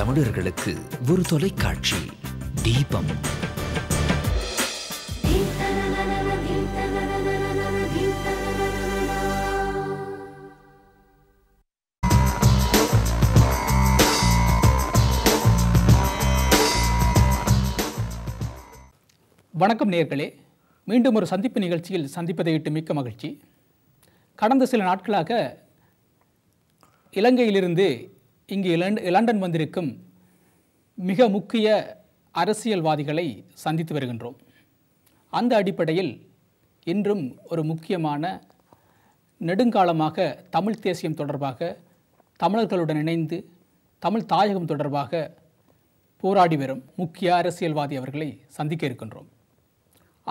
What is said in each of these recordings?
தமிழர்களுக்கு ஒரு தொலைக்காட்சி தீபம் வணக்கம் நேர்களே மீண்டும் ஒரு சந்திப்பு நிகழ்ச்சியில் சந்திப்பதை விட்டு மிக்க மகிழ்ச்சி கடந்த சில நாட்களாக இலங்கையிலிருந்து இங்கு லண்டன் வந்திருக்கும் மிக முக்கிய அரசியல்வாதிகளை சந்தித்து வருகின்றோம் அந்த அடிப்படையில் இன்றும் ஒரு முக்கியமான நெடுங்காலமாக தமிழ் தேசியம் தொடர்பாக தமிழர்களுடன் இணைந்து தமிழ் தாயகம் தொடர்பாக போராடி வரும் முக்கிய அரசியல்வாதி அவர்களை சந்திக்க இருக்கின்றோம்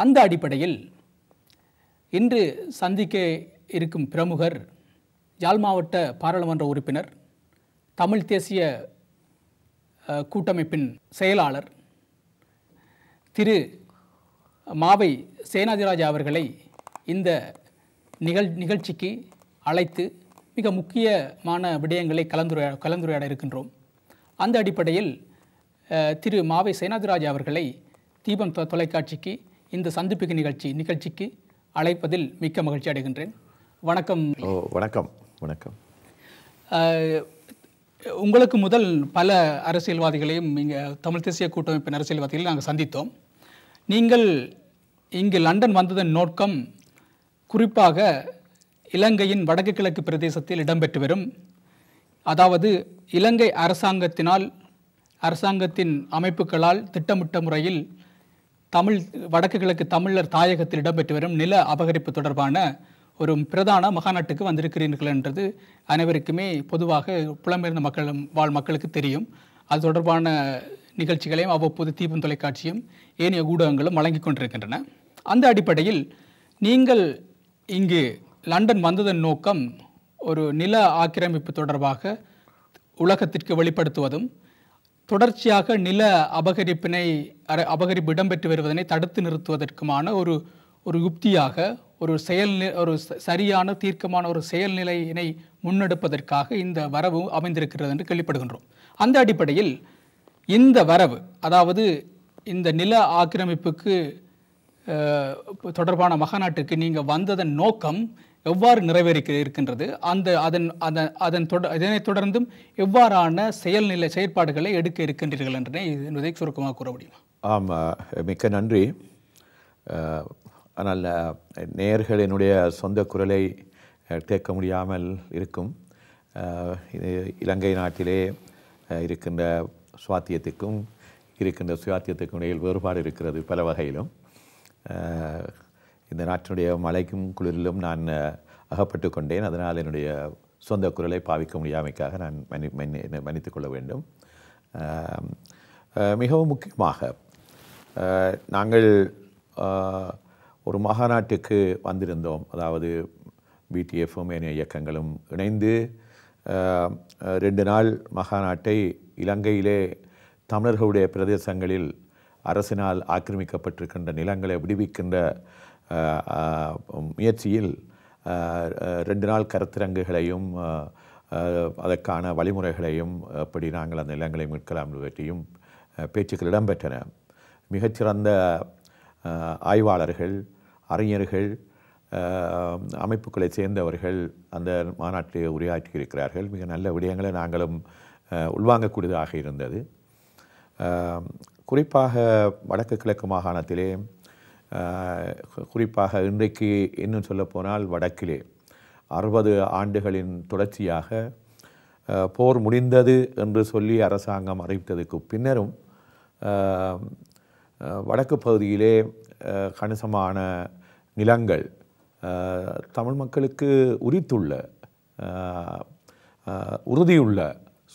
அந்த அடிப்படையில் இன்று சந்திக்க இருக்கும் பிரமுகர் யாழ் மாவட்ட பாராளுமன்ற உறுப்பினர் தமிழ் தேசிய கூட்டமைப்பின் செயலாளர் திரு மாவை சேனாதிராஜா அவர்களை இந்த நிகழ் நிகழ்ச்சிக்கு அழைத்து மிக முக்கியமான விடயங்களை கலந்துரையா கலந்துரையாட இருக்கின்றோம் அந்த அடிப்படையில் திரு மாவை சேனாதிராஜா அவர்களை தீபம் தொலைக்காட்சிக்கு இந்த சந்திப்பு நிகழ்ச்சி நிகழ்ச்சிக்கு அழைப்பதில் மிக்க மகிழ்ச்சி அடைகின்றேன் வணக்கம் வணக்கம் வணக்கம் உங்களுக்கு முதல் பல அரசியல்வாதிகளையும் இங்கே தமிழ் தேசிய கூட்டமைப்பின் அரசியல்வாதிகளையும் நாங்கள் சந்தித்தோம் நீங்கள் இங்கு லண்டன் வந்ததன் நோக்கம் குறிப்பாக இலங்கையின் வடக்கு கிழக்கு பிரதேசத்தில் இடம்பெற்று வரும் அதாவது இலங்கை அரசாங்கத்தினால் அரசாங்கத்தின் அமைப்புகளால் திட்டமிட்ட முறையில் தமிழ் வடக்கு கிழக்கு தமிழர் தாயகத்தில் இடம்பெற்று வரும் நில அபகரிப்பு தொடர்பான ஒரு பிரதான மகாநாட்டுக்கு வந்திருக்கிறீர்கள் என்றது அனைவருக்குமே பொதுவாக புலம்பெயர்ந்த மக்கள் வாழ் மக்களுக்கு தெரியும் அது தொடர்பான நிகழ்ச்சிகளையும் அவ்வப்போது தீபம் தொலைக்காட்சியும் ஏனைய ஊடகங்களும் வழங்கி கொண்டிருக்கின்றன அந்த அடிப்படையில் நீங்கள் இங்கு லண்டன் வந்ததன் நோக்கம் ஒரு நில ஆக்கிரமிப்பு தொடர்பாக உலகத்திற்கு வெளிப்படுத்துவதும் தொடர்ச்சியாக நில அபகரிப்பினை அபகரிப்பு இடம்பெற்று வருவதனை தடுத்து நிறுத்துவதற்குமான ஒரு ஒரு யுக்தியாக ஒரு செயல் ஒரு சரியான தீர்க்கமான ஒரு செயல்நிலையினை முன்னெடுப்பதற்காக இந்த வரவு அமைந்திருக்கிறது என்று கேள்விப்படுகின்றோம் அந்த அடிப்படையில் இந்த வரவு அதாவது இந்த நில ஆக்கிரமிப்புக்கு தொடர்பான மகாநாட்டுக்கு நீங்கள் வந்ததன் நோக்கம் எவ்வாறு நிறைவேறிக்க இருக்கின்றது அந்த அதன் அதன் அதன் தொடர் இதனைத் தொடர்ந்தும் எவ்வாறான செயல்நிலை செயற்பாடுகளை எடுக்க இருக்கின்றீர்கள் என்றனே என்பதை சுருக்கமாக கூற முடியுமா ஆமாம் மிக்க நன்றி ஆனால் நேர்கள் என்னுடைய சொந்த குரலை கேட்க முடியாமல் இருக்கும் இது இலங்கை நாட்டிலே இருக்கின்ற சுவாத்தியத்துக்கும் இருக்கின்ற சுயாத்தியத்துக்கும் இடையில் வேறுபாடு இருக்கிறது பல வகையிலும் இந்த நாட்டினுடைய மழைக்கும் குளிரிலும் நான் அகப்பட்டு கொண்டேன் அதனால் என்னுடைய சொந்த குரலை பாவிக்க முடியாமைக்காக நான் மன்னி மன்னி மன்னித்து கொள்ள வேண்டும் மிகவும் முக்கியமாக நாங்கள் ஒரு மகாநாட்டுக்கு வந்திருந்தோம் அதாவது பிடிஎஃப்பும் என இயக்கங்களும் இணைந்து ரெண்டு நாள் மகாநாட்டை இலங்கையிலே தமிழர்களுடைய பிரதேசங்களில் அரசினால் ஆக்கிரமிக்கப்பட்டிருக்கின்ற நிலங்களை விடுவிக்கின்ற முயற்சியில் ரெண்டு நாள் கருத்தரங்குகளையும் அதற்கான வழிமுறைகளையும் எப்படி நாங்கள் அந்த நிலங்களை மீட்கலாம் பற்றியும் பேச்சுக்கள் இடம்பெற்றன மிகச்சிறந்த ஆய்வாளர்கள் அறிஞர்கள் அமைப்புகளை சேர்ந்தவர்கள் அந்த மாநாட்டில் உரையாற்றியிருக்கிறார்கள் மிக நல்ல விடயங்களை நாங்களும் உள்வாங்கக்கூடியதாக இருந்தது குறிப்பாக வடக்கு கிழக்கு மாகாணத்திலே குறிப்பாக இன்றைக்கு இன்னும் சொல்லப்போனால் வடக்கிலே அறுபது ஆண்டுகளின் தொடர்ச்சியாக போர் முடிந்தது என்று சொல்லி அரசாங்கம் அறிவித்ததுக்கு பின்னரும் வடக்கு பகுதியிலே கணிசமான நிலங்கள் தமிழ் மக்களுக்கு உரித்துள்ள உறுதியுள்ள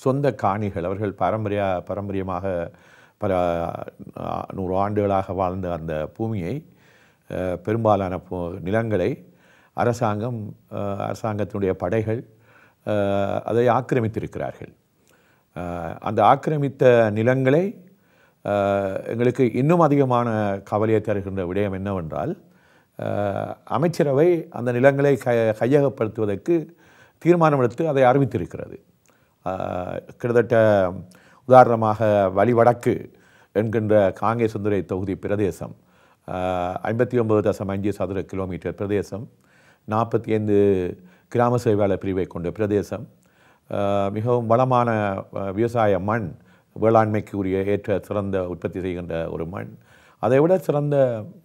சொந்த காணிகள் அவர்கள் பாரம்பரிய பாரம்பரியமாக பல நூறு ஆண்டுகளாக வாழ்ந்த அந்த பூமியை பெரும்பாலான நிலங்களை அரசாங்கம் அரசாங்கத்தினுடைய படைகள் அதை ஆக்கிரமித்திருக்கிறார்கள் அந்த ஆக்கிரமித்த நிலங்களை எங்களுக்கு இன்னும் அதிகமான கவலையை தருகின்ற விடயம் என்னவென்றால் அமைச்சரவை அந்த நிலங்களை க கையகப்படுத்துவதற்கு தீர்மானம் எடுத்து அதை அறிவித்திருக்கிறது கிட்டத்தட்ட உதாரணமாக வழிவடக்கு என்கின்ற காங்கே சுந்தரை தொகுதி பிரதேசம் ஐம்பத்தி ஒம்பது தசம் அஞ்சு சதுர கிலோமீட்டர் பிரதேசம் நாற்பத்தி ஐந்து கிராம சேவையாளர் பிரிவை கொண்ட பிரதேசம் மிகவும் வளமான விவசாய மண் வேளாண்மைக்குரிய ஏற்ற சிறந்த உற்பத்தி செய்கின்ற ஒரு மண் அதை விட சிறந்த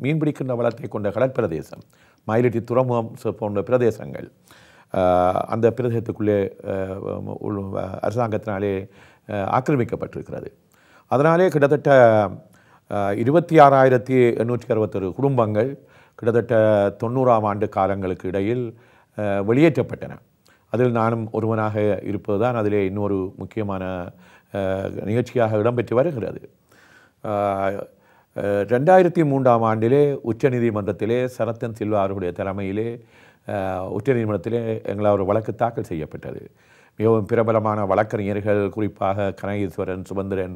மீன் பிடிக்கின்ற வளத்தை கொண்ட கடற்பிரதேசம் மயிலட்டி துறைமுகம் போன்ற பிரதேசங்கள் அந்த பிரதேசத்துக்குள்ளே அரசாங்கத்தினாலே ஆக்கிரமிக்கப்பட்டிருக்கிறது அதனாலே கிட்டத்தட்ட இருபத்தி ஆறாயிரத்தி எண்ணூற்றி அறுபத்தொரு குடும்பங்கள் கிட்டத்தட்ட தொண்ணூறாம் ஆண்டு காலங்களுக்கு இடையில் வெளியேற்றப்பட்டன அதில் நானும் ஒருவனாக இருப்பது தான் அதிலே இன்னொரு முக்கியமான நிகழ்ச்சியாக இடம்பெற்று வருகிறது ரெண்டாயிரத்தி மூன்றாம் ஆண்டிலே உச்சநீதிமன்றத்திலே சரத்தன் சில்வா அவர்களுடைய தலைமையிலே உச்சநீதிமன்றத்திலே எங்களால் ஒரு வழக்கு தாக்கல் செய்யப்பட்டது மிகவும் பிரபலமான வழக்கறிஞர்கள் குறிப்பாக கனகேஸ்வரன் சுபந்திரன்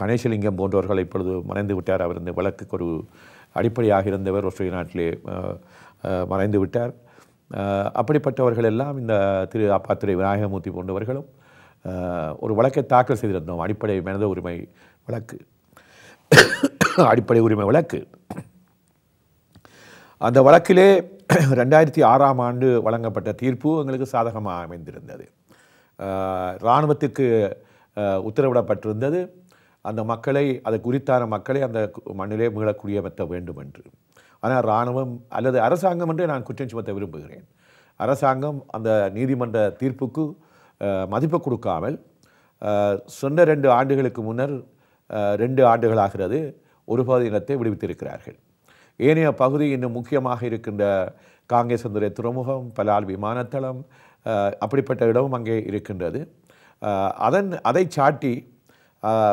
கணேசலிங்கம் போன்றவர்கள் இப்பொழுது மறைந்து விட்டார் அவர் இந்த வழக்குக்கு ஒரு அடிப்படையாக இருந்தவர் ஒற்றை நாட்டிலே மறைந்து விட்டார் அப்படிப்பட்டவர்கள் எல்லாம் இந்த திரு அப்பாத்திரை விநாயகமூர்த்தி போன்றவர்களும் ஒரு வழக்கை தாக்கல் செய்திருந்தோம் அடிப்படை மனித உரிமை வழக்கு அடிப்படை உரிமை வழக்கு அந்த வழக்கிலே ரெண்டாயிரத்தி ஆறாம் ஆண்டு வழங்கப்பட்ட தீர்ப்பு எங்களுக்கு சாதகமாக அமைந்திருந்தது இராணுவத்துக்கு உத்தரவிடப்பட்டிருந்தது அந்த மக்களை அது குறித்தான மக்களை அந்த மண்ணிலே மீளக்குடியமர்த்த வேண்டும் என்று ஆனால் இராணுவம் அல்லது அரசாங்கம் என்று நான் குற்றம் சுமத்த விரும்புகிறேன் அரசாங்கம் அந்த நீதிமன்ற தீர்ப்புக்கு மதிப்பு கொடுக்காமல் சொன்ன ரெண்டு ஆண்டுகளுக்கு முன்னர் ரெண்டு ஆண்டுகள் ஆகிறது ஒரு இனத்தை விடுவித்திருக்கிறார்கள் ஏனைய பகுதி இன்னும் முக்கியமாக இருக்கின்ற காங்கேசந்துறை துறைமுகம் பலால் விமானத்தளம் அப்படிப்பட்ட இடமும் அங்கே இருக்கின்றது அதன் அதை சாட்டி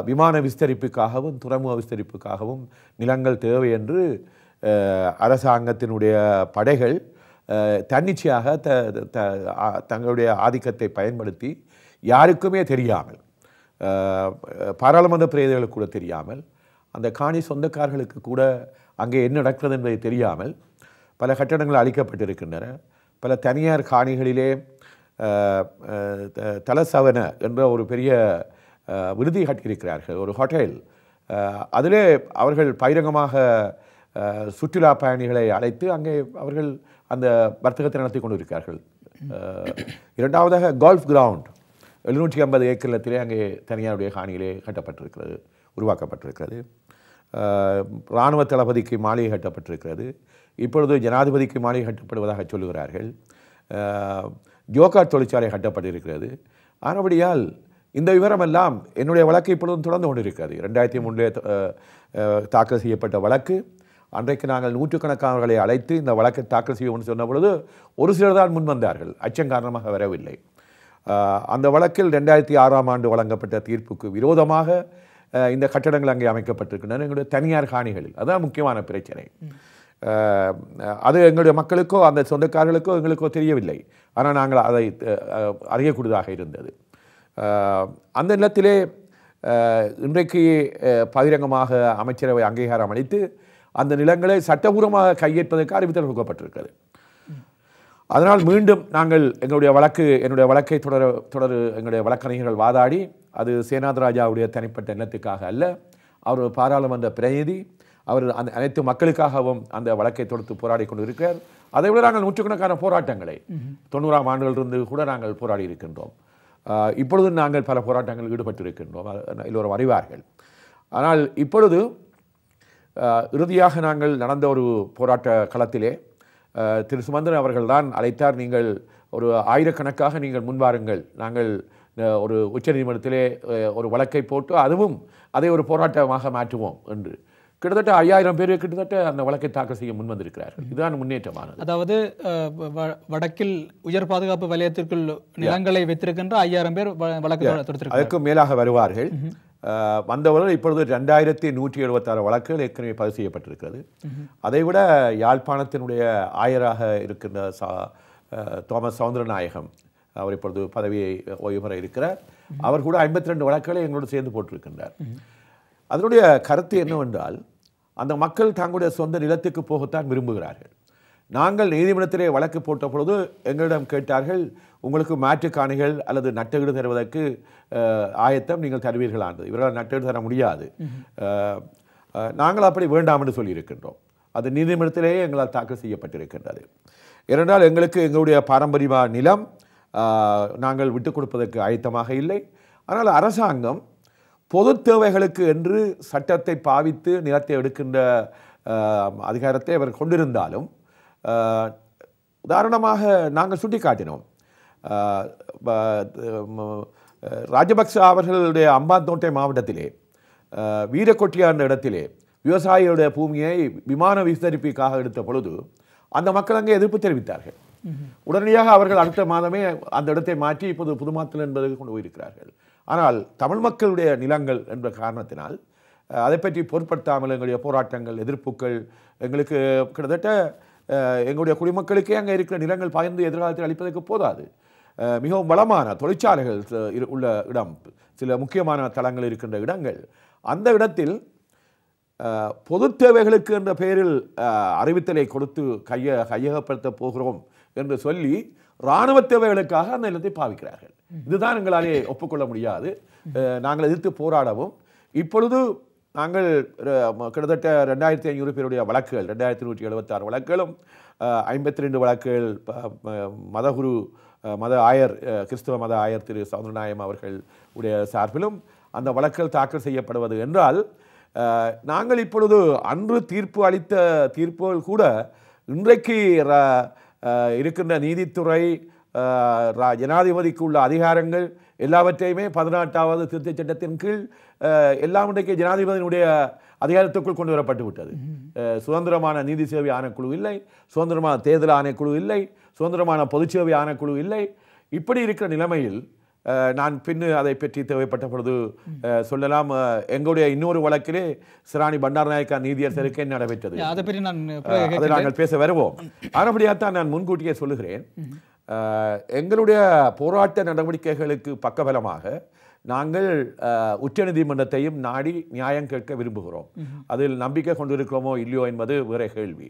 விமான விஸ்தரிப்புக்காகவும் துறைமுக விஸ்தரிப்புக்காகவும் நிலங்கள் தேவை என்று அரசாங்கத்தினுடைய படைகள் தன்னிச்சையாக த தங்களுடைய ஆதிக்கத்தை பயன்படுத்தி யாருக்குமே தெரியாமல் பாராளுமன்ற பிரதிகளுக்கு கூட தெரியாமல் அந்த காணி சொந்தக்காரர்களுக்கு கூட அங்கே என்ன நடக்கிறது என்பதை தெரியாமல் பல கட்டடங்கள் அளிக்கப்பட்டிருக்கின்றன பல தனியார் காணிகளிலே தலசவன என்ற ஒரு பெரிய விருதி கட்டியிருக்கிறார்கள் ஒரு ஹோட்டல் அதிலே அவர்கள் பகிரங்கமாக சுற்றுலா பயணிகளை அழைத்து அங்கே அவர்கள் அந்த வர்த்தகத்தை நடத்தி கொண்டிருக்கிறார்கள் இரண்டாவதாக கோல்ஃப் கிரவுண்ட் எழுநூற்றி ஐம்பது ஏக்கரத்திலே அங்கே தனியாருடைய காணிகளே கட்டப்பட்டிருக்கிறது உருவாக்கப்பட்டிருக்கிறது இராணுவ தளபதிக்கு மாளிகை கட்டப்பட்டிருக்கிறது இப்பொழுது ஜனாதிபதிக்கு மாளிகை கட்டப்படுவதாக சொல்லுகிறார்கள் ஜோகார் தொழிற்சாலை கட்டப்பட்டிருக்கிறது ஆனபடியால் இந்த விவரமெல்லாம் என்னுடைய வழக்கு இப்பொழுதும் தொடர்ந்து கொண்டிருக்கிறது ரெண்டாயிரத்தி மூணிலே தாக்கல் செய்யப்பட்ட வழக்கு அன்றைக்கு நாங்கள் நூற்றுக்கணக்கானவர்களை அழைத்து இந்த வழக்கை தாக்கல் செய்வோம்னு சொன்ன பொழுது ஒரு சிலர் தான் முன் வந்தார்கள் அச்சம் காரணமாக வரவில்லை அந்த வழக்கில் ரெண்டாயிரத்தி ஆறாம் ஆண்டு வழங்கப்பட்ட தீர்ப்புக்கு விரோதமாக இந்த கட்டடங்கள் அங்கே அமைக்கப்பட்டிருக்கின்றன எங்களுடைய தனியார் காணிகளில் அதுதான் முக்கியமான பிரச்சனை அது எங்களுடைய மக்களுக்கோ அந்த சொந்தக்காரர்களுக்கோ எங்களுக்கோ தெரியவில்லை ஆனால் நாங்கள் அதை அறியக்கூடியதாக இருந்தது அந்த நிலத்திலே இன்றைக்கு பகிரங்கமாக அமைச்சரவை அங்கீகாரம் அளித்து அந்த நிலங்களை சட்டபூர்வமாக கையேற்பதற்கு அறிவித்தல் கொடுக்கப்பட்டிருக்கிறது அதனால் மீண்டும் நாங்கள் எங்களுடைய வழக்கு என்னுடைய வழக்கை தொடர தொடர் எங்களுடைய வழக்கறிஞர்கள் வாதாடி அது சேனாதராஜாவுடைய தனிப்பட்ட எண்ணத்துக்காக அல்ல அவர் பாராளுமன்ற பிரதிநிதி அவர் அந்த அனைத்து மக்களுக்காகவும் அந்த வழக்கை தொடுத்து போராடி கொண்டு இருக்கிறார் அதை விட நாங்கள் நூற்றுக்கணக்கான போராட்டங்களை தொண்ணூறாம் ஆண்டுகளிலிருந்து கூட நாங்கள் போராடி இருக்கின்றோம் இப்பொழுது நாங்கள் பல போராட்டங்களில் ஈடுபட்டிருக்கின்றோம் எல்லோரும் அறிவார்கள் ஆனால் இப்பொழுது இறுதியாக நாங்கள் நடந்த ஒரு போராட்ட களத்திலே திரு சுமந்திரன் அவர்கள்தான் அழைத்தார் நீங்கள் ஒரு ஆயிரக்கணக்காக நீங்கள் முன்வாருங்கள் நாங்கள் ஒரு உச்சநீதிமன்றத்திலே ஒரு வழக்கை போட்டு அதுவும் அதை ஒரு போராட்டமாக மாற்றுவோம் என்று கிட்டத்தட்ட ஐயாயிரம் பேர் கிட்டத்தட்ட அந்த வழக்கை தாக்கல் செய்ய முன்வந்திருக்கிறார்கள் இதுதான் முன்னேற்றமானது அதாவது வடக்கில் உயர் பாதுகாப்பு வலயத்திற்குள் நிலங்களை வைத்திருக்கின்ற ஐயாயிரம் பேர் வழக்கு அதுக்கும் மேலாக வருவார்கள் வந்தவர்கள் இப்பொழுது ரெண்டாயிரத்தி நூற்றி எழுபத்தாறு வழக்குகள் ஏற்கனவே பதிவு செய்யப்பட்டிருக்கிறது அதைவிட யாழ்ப்பாணத்தினுடைய ஆயராக இருக்கின்ற சா தோமஸ் சவுந்தரநாயகம் அவர் இப்பொழுது பதவியை ஓய்வு பெற இருக்கிறார் அவர் கூட ஐம்பத்தி ரெண்டு வழக்குகளை எங்களோடு சேர்ந்து போட்டிருக்கின்றார் அதனுடைய கருத்து என்னவென்றால் அந்த மக்கள் தங்களுடைய சொந்த நிலத்துக்கு போகத்தான் விரும்புகிறார்கள் நாங்கள் நீதிமன்றத்திலே வழக்கு போட்ட பொழுது எங்களிடம் கேட்டார்கள் உங்களுக்கு மாற்றுக் காணிகள் அல்லது நட்டீடு தருவதற்கு ஆயத்தம் நீங்கள் தருவீர்களானது இவர்களால் நட்டீடு தர முடியாது நாங்கள் அப்படி வேண்டாம் என்று சொல்லியிருக்கின்றோம் அது நீதிமன்றத்திலேயே எங்களால் தாக்கல் செய்யப்பட்டிருக்கின்றது இரண்டால் எங்களுக்கு எங்களுடைய பாரம்பரியமாக நிலம் நாங்கள் விட்டுக் கொடுப்பதற்கு ஆயத்தமாக இல்லை ஆனால் அரசாங்கம் பொது தேவைகளுக்கு என்று சட்டத்தை பாவித்து நிலத்தை எடுக்கின்ற அதிகாரத்தை அவர் கொண்டிருந்தாலும் உதாரணமாக நாங்கள் சுட்டி காட்டினோம் ராஜபக்ச அவர்களுடைய அம்பாந்தோட்டை மாவட்டத்திலே வீரக்கொட்டியான இடத்திலே விவசாயிகளுடைய பூமியை விமான விஸ்தரிப்புக்காக எடுத்த பொழுது அந்த மக்கள் அங்கே எதிர்ப்பு தெரிவித்தார்கள் உடனடியாக அவர்கள் அடுத்த மாதமே அந்த இடத்தை மாற்றி இப்போது புதுமாத்தல் என்பதற்கு கொண்டு போயிருக்கிறார்கள் ஆனால் தமிழ் மக்களுடைய நிலங்கள் என்ற காரணத்தினால் அதை பற்றி பொருட்படுத்தாமல் எங்களுடைய போராட்டங்கள் எதிர்ப்புகள் எங்களுக்கு கிட்டத்தட்ட எங்களுடைய குடிமக்களுக்கே அங்கே இருக்கிற நிலங்கள் பாய்ந்து எதிர்காலத்தில் அளிப்பதற்கு போதாது மிகவும் வளமான தொழிற்சாலைகள் உள்ள இடம் சில முக்கியமான தளங்கள் இருக்கின்ற இடங்கள் அந்த இடத்தில் பொது தேவைகளுக்கு என்ற பெயரில் அறிவித்தலை கொடுத்து கைய கையகப்படுத்த போகிறோம் என்று சொல்லி இராணுவ தேவைகளுக்காக அந்த இடத்தை பாவிக்கிறார்கள் இதுதான் எங்களாலே ஒப்புக்கொள்ள முடியாது நாங்கள் எதிர்த்து போராடவும் இப்பொழுது நாங்கள் கிட்டத்தட்ட ரெண்டாயிரத்தி ஐநூறு பேருடைய வழக்குகள் ரெண்டாயிரத்தி நூற்றி எழுபத்தாறு வழக்குகளும் ஐம்பத்தி ரெண்டு வழக்குகள் மதகுரு மத ஆயர் கிறிஸ்துவ மத ஆயர் திரு சவுந்தரநாயம் அவர்கள் உடைய சார்பிலும் அந்த வழக்குகள் தாக்கல் செய்யப்படுவது என்றால் நாங்கள் இப்பொழுது அன்று தீர்ப்பு அளித்த தீர்ப்புகள் கூட இன்றைக்கு இருக்கின்ற நீதித்துறை ஜனாதிபதிக்கு உள்ள அதிகாரங்கள் எல்லாவற்றையுமே பதினெட்டாவது திருத்தச் சட்டத்தின் கீழ் எல்லாம் இன்றைக்கு ஜனாதிபதியினுடைய அதிகாரத்துக்குள் கொண்டு வரப்பட்டு விட்டது சுதந்திரமான நீதி சேவை ஆணைக்குழு இல்லை சுதந்திரமான தேர்தல் ஆணைக்குழு இல்லை சுதந்திரமான பொதுச்சேவை ஆணைக்குழு இல்லை இப்படி இருக்கிற நிலைமையில் நான் பின்னு அதை பற்றி தேவைப்பட்ட பொழுது சொல்லலாம் எங்களுடைய இன்னொரு வழக்கிலே சிராணி பண்டாரநாயக்கா சேர்க்கை நடைபெற்றது அதை நாங்கள் பேச வருவோம் ஆனபடியாகத்தான் நான் முன்கூட்டியே சொல்லுகிறேன் எங்களுடைய போராட்ட நடவடிக்கைகளுக்கு பக்கபலமாக நாங்கள் உச்சநீதிமன்றத்தையும் நாடி நியாயம் கேட்க விரும்புகிறோம் அதில் நம்பிக்கை கொண்டிருக்கிறோமோ இல்லையோ என்பது வேற கேள்வி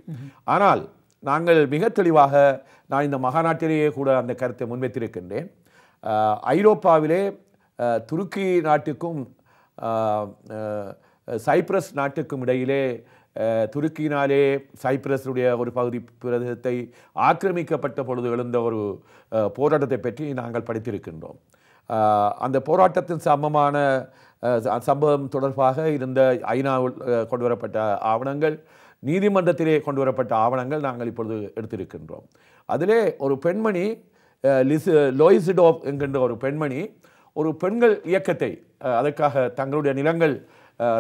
ஆனால் நாங்கள் மிக தெளிவாக நான் இந்த மகாநாட்டிலேயே கூட அந்த கருத்தை முன்வைத்திருக்கின்றேன் ஐரோப்பாவிலே துருக்கி நாட்டுக்கும் சைப்ரஸ் நாட்டுக்கும் இடையிலே துருக்கியினாலே சைப்ரஸுடைய ஒரு பகுதி பிரதேசத்தை ஆக்கிரமிக்கப்பட்ட பொழுது எழுந்த ஒரு போராட்டத்தை பற்றி நாங்கள் படித்திருக்கின்றோம் அந்த போராட்டத்தின் சமமான சம்பவம் தொடர்பாக இருந்த ஐநா கொண்டு வரப்பட்ட ஆவணங்கள் நீதிமன்றத்திலே கொண்டு வரப்பட்ட ஆவணங்கள் நாங்கள் இப்பொழுது எடுத்திருக்கின்றோம் அதிலே ஒரு பெண்மணி லிஸ் லோயிசிடோப் என்கின்ற ஒரு பெண்மணி ஒரு பெண்கள் இயக்கத்தை அதற்காக தங்களுடைய நிலங்கள்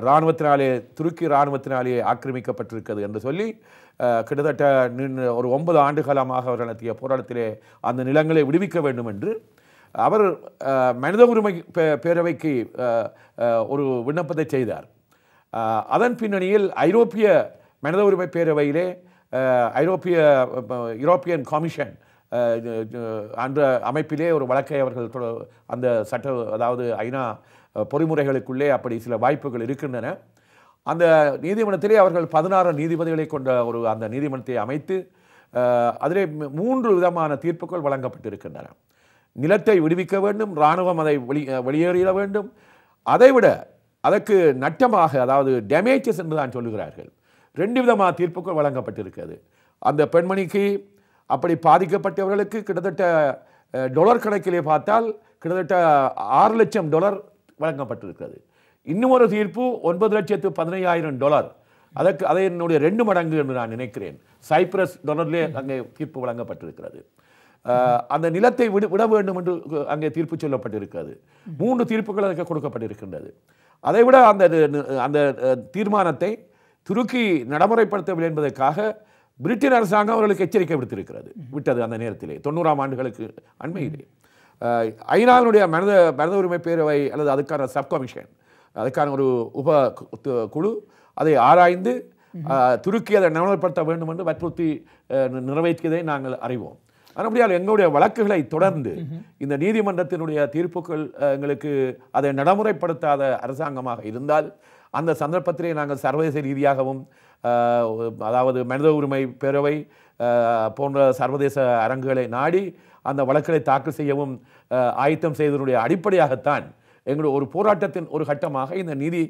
இராணுவத்தினாலே துருக்கி இராணுவத்தினாலே ஆக்கிரமிக்கப்பட்டிருக்கிறது என்று சொல்லி கிட்டத்தட்ட ஒரு ஒன்பது ஆண்டு காலமாக அவர் நடத்திய போராட்டத்திலே அந்த நிலங்களை விடுவிக்க வேண்டும் என்று அவர் மனித உரிமை பேரவைக்கு ஒரு விண்ணப்பத்தை செய்தார் அதன் பின்னணியில் ஐரோப்பிய மனித உரிமை பேரவையிலே ஐரோப்பிய யூரோப்பியன் கமிஷன் அந்த அமைப்பிலே ஒரு வழக்கை அவர்கள் அந்த சட்ட அதாவது ஐநா பொறிமுறைகளுக்குள்ளே அப்படி சில வாய்ப்புகள் இருக்கின்றன அந்த நீதிமன்றத்திலே அவர்கள் பதினாறு நீதிபதிகளை கொண்ட ஒரு அந்த நீதிமன்றத்தை அமைத்து அதிலே மூன்று விதமான தீர்ப்புகள் வழங்கப்பட்டிருக்கின்றன நிலத்தை விடுவிக்க வேண்டும் இராணுவம் அதை வெளி வெளியேறிட வேண்டும் அதைவிட அதற்கு நட்டமாக அதாவது டேமேஜஸ் என்று தான் சொல்லுகிறார்கள் ரெண்டு விதமான தீர்ப்புகள் வழங்கப்பட்டிருக்கிறது அந்த பெண்மணிக்கு அப்படி பாதிக்கப்பட்டவர்களுக்கு கிட்டத்தட்ட டொலர் கணக்கிலே பார்த்தால் கிட்டத்தட்ட ஆறு லட்சம் டொலர் வழங்கப்பட்டிருக்கிறது இன்னும் ஒரு தீர்ப்பு ஒன்பது லட்சத்து பதினையாயிரம் டாலர் அதற்கு அதை என்னுடைய ரெண்டு மடங்கு என்று நான் நினைக்கிறேன் சைப்ரஸ் டொலர்லே அங்கே தீர்ப்பு வழங்கப்பட்டிருக்கிறது அந்த நிலத்தை விட விட வேண்டும் என்று அங்கே தீர்ப்பு சொல்லப்பட்டிருக்கிறது மூன்று தீர்ப்புகள் அதற்கு கொடுக்கப்பட்டிருக்கின்றது அதைவிட அந்த அந்த தீர்மானத்தை துருக்கி நடைமுறைப்படுத்தவில்லை என்பதற்காக பிரிட்டன் அரசாங்கம் அவர்களுக்கு எச்சரிக்கை விடுத்திருக்கிறது விட்டது அந்த நேரத்திலே தொண்ணூறாம் ஆண்டுகளுக்கு அண்மையிலே ஐநாவினுடைய மனித மனித உரிமை பேரவை அல்லது அதுக்கான சப் கமிஷன் அதுக்கான ஒரு உப குழு அதை ஆராய்ந்து துருக்கி அதை நிலைப்படுத்த வேண்டும் என்று வற்புறுத்தி நிறைவேற்றியதை நாங்கள் அறிவோம் அதனால் எங்களுடைய வழக்குகளை தொடர்ந்து இந்த நீதிமன்றத்தினுடைய தீர்ப்புகள் எங்களுக்கு அதை நடைமுறைப்படுத்தாத அரசாங்கமாக இருந்தால் அந்த சந்தர்ப்பத்திலே நாங்கள் சர்வதேச ரீதியாகவும் அதாவது மனித உரிமை பேரவை போன்ற சர்வதேச அரங்குகளை நாடி அந்த வழக்குகளை தாக்கல் செய்யவும் ஆயத்தம் செய்ததனுடைய அடிப்படையாகத்தான் எங்களுடைய ஒரு போராட்டத்தின் ஒரு கட்டமாக இந்த நீதி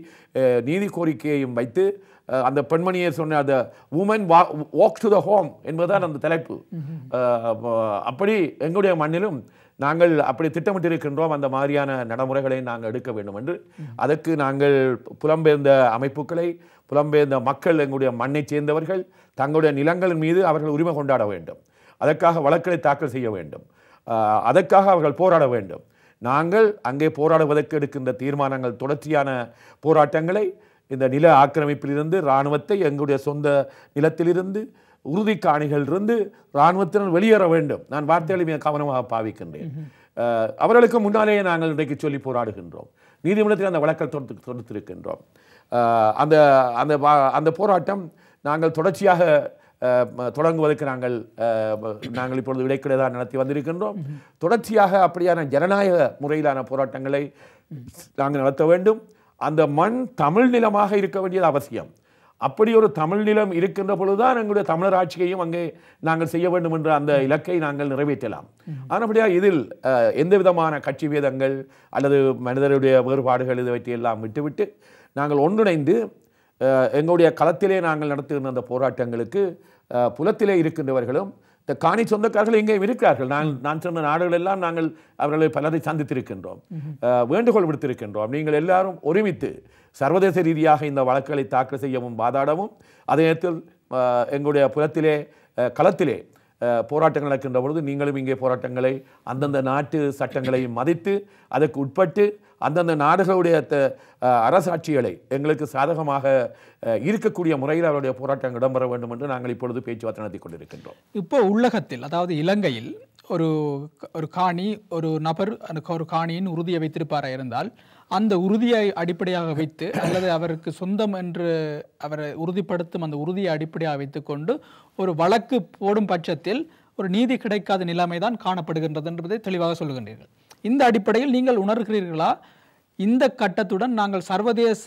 நீதி கோரிக்கையையும் வைத்து அந்த பெண்மணியை சொன்ன அந்த உமன் வா வாக் டு த ஹோம் என்பதுதான் அந்த தலைப்பு அப்படி எங்களுடைய மண்ணிலும் நாங்கள் அப்படி திட்டமிட்டிருக்கின்றோம் அந்த மாதிரியான நடைமுறைகளை நாங்கள் எடுக்க வேண்டும் என்று அதற்கு நாங்கள் புலம்பெயர்ந்த அமைப்புகளை புலம்பெயர்ந்த மக்கள் எங்களுடைய மண்ணை சேர்ந்தவர்கள் தங்களுடைய நிலங்களின் மீது அவர்கள் உரிமை கொண்டாட வேண்டும் அதற்காக வழக்குகளை தாக்கல் செய்ய வேண்டும் அதற்காக அவர்கள் போராட வேண்டும் நாங்கள் அங்கே போராடுவதற்கு எடுக்கின்ற தீர்மானங்கள் தொடர்ச்சியான போராட்டங்களை இந்த நில ஆக்கிரமிப்பிலிருந்து இராணுவத்தை எங்களுடைய சொந்த நிலத்திலிருந்து உறுதி காணிகளிலிருந்து இராணுவத்தினர் வெளியேற வேண்டும் நான் வார்த்தைகளை மிக கவனமாக பாவிக்கின்றேன் அவர்களுக்கு முன்னாலேயே நாங்கள் இன்றைக்கு சொல்லி போராடுகின்றோம் நீதிமன்றத்தில் அந்த வழக்கை தொடுத்து தொடுத்திருக்கின்றோம் அந்த அந்த அந்த போராட்டம் நாங்கள் தொடர்ச்சியாக தொடங்குவதற்கு நாங்கள் நாங்கள் இப்பொழுது தான் நடத்தி வந்திருக்கின்றோம் தொடர்ச்சியாக அப்படியான ஜனநாயக முறையிலான போராட்டங்களை நாங்கள் நடத்த வேண்டும் அந்த மண் தமிழ் நிலமாக இருக்க வேண்டியது அவசியம் அப்படி ஒரு தமிழ் நிலம் இருக்கின்ற பொழுதுதான் எங்களுடைய தமிழர் ஆட்சியையும் அங்கே நாங்கள் செய்ய வேண்டும் என்ற அந்த இலக்கை நாங்கள் நிறைவேற்றலாம் ஆனபடியாக இதில் எந்த விதமான கட்சி வேதங்கள் அல்லது மனிதருடைய வேறுபாடுகள் இதை எல்லாம் விட்டுவிட்டு நாங்கள் ஒன்றிணைந்து எங்களுடைய களத்திலே நாங்கள் நடத்துகின்ற அந்த போராட்டங்களுக்கு புலத்திலே இருக்கின்றவர்களும் இந்த காணி சொந்தக்காரர்கள் எங்கேயும் இருக்கிறார்கள் நான் நான் சொன்ன நாடுகள் எல்லாம் நாங்கள் அவர்களை பலரை சந்தித்திருக்கின்றோம் வேண்டுகோள் விடுத்திருக்கின்றோம் நீங்கள் எல்லாரும் ஒருமித்து சர்வதேச ரீதியாக இந்த வழக்குகளை தாக்கல் செய்யவும் வாதாடவும் அதே நேரத்தில் எங்களுடைய புலத்திலே களத்திலே போராட்டங்கள் நடக்கின்ற பொழுது நீங்களும் இங்கே போராட்டங்களை அந்தந்த நாட்டு சட்டங்களையும் மதித்து அதற்கு உட்பட்டு அந்தந்த நாடுகளுடைய அரசாட்சிகளை எங்களுக்கு சாதகமாக இருக்கக்கூடிய முறையில் அவருடைய போராட்டம் இடம்பெற வேண்டும் என்று நாங்கள் இப்பொழுது பேச்சுவார்த்தை நடத்தி கொண்டிருக்கின்றோம் இப்போ உள்ளகத்தில் அதாவது இலங்கையில் ஒரு ஒரு காணி ஒரு நபர் ஒரு காணியின் உறுதியை வைத்திருப்பாராக இருந்தால் அந்த உறுதியை அடிப்படையாக வைத்து அல்லது அவருக்கு சொந்தம் என்று அவரை உறுதிப்படுத்தும் அந்த உறுதியை அடிப்படையாக வைத்துக்கொண்டு ஒரு வழக்கு போடும் பட்சத்தில் ஒரு நீதி கிடைக்காத நிலைமை தான் காணப்படுகின்றது என்பதை தெளிவாக சொல்லுகின்றீர்கள் இந்த அடிப்படையில் நீங்கள் உணர்கிறீர்களா இந்த கட்டத்துடன் நாங்கள் சர்வதேச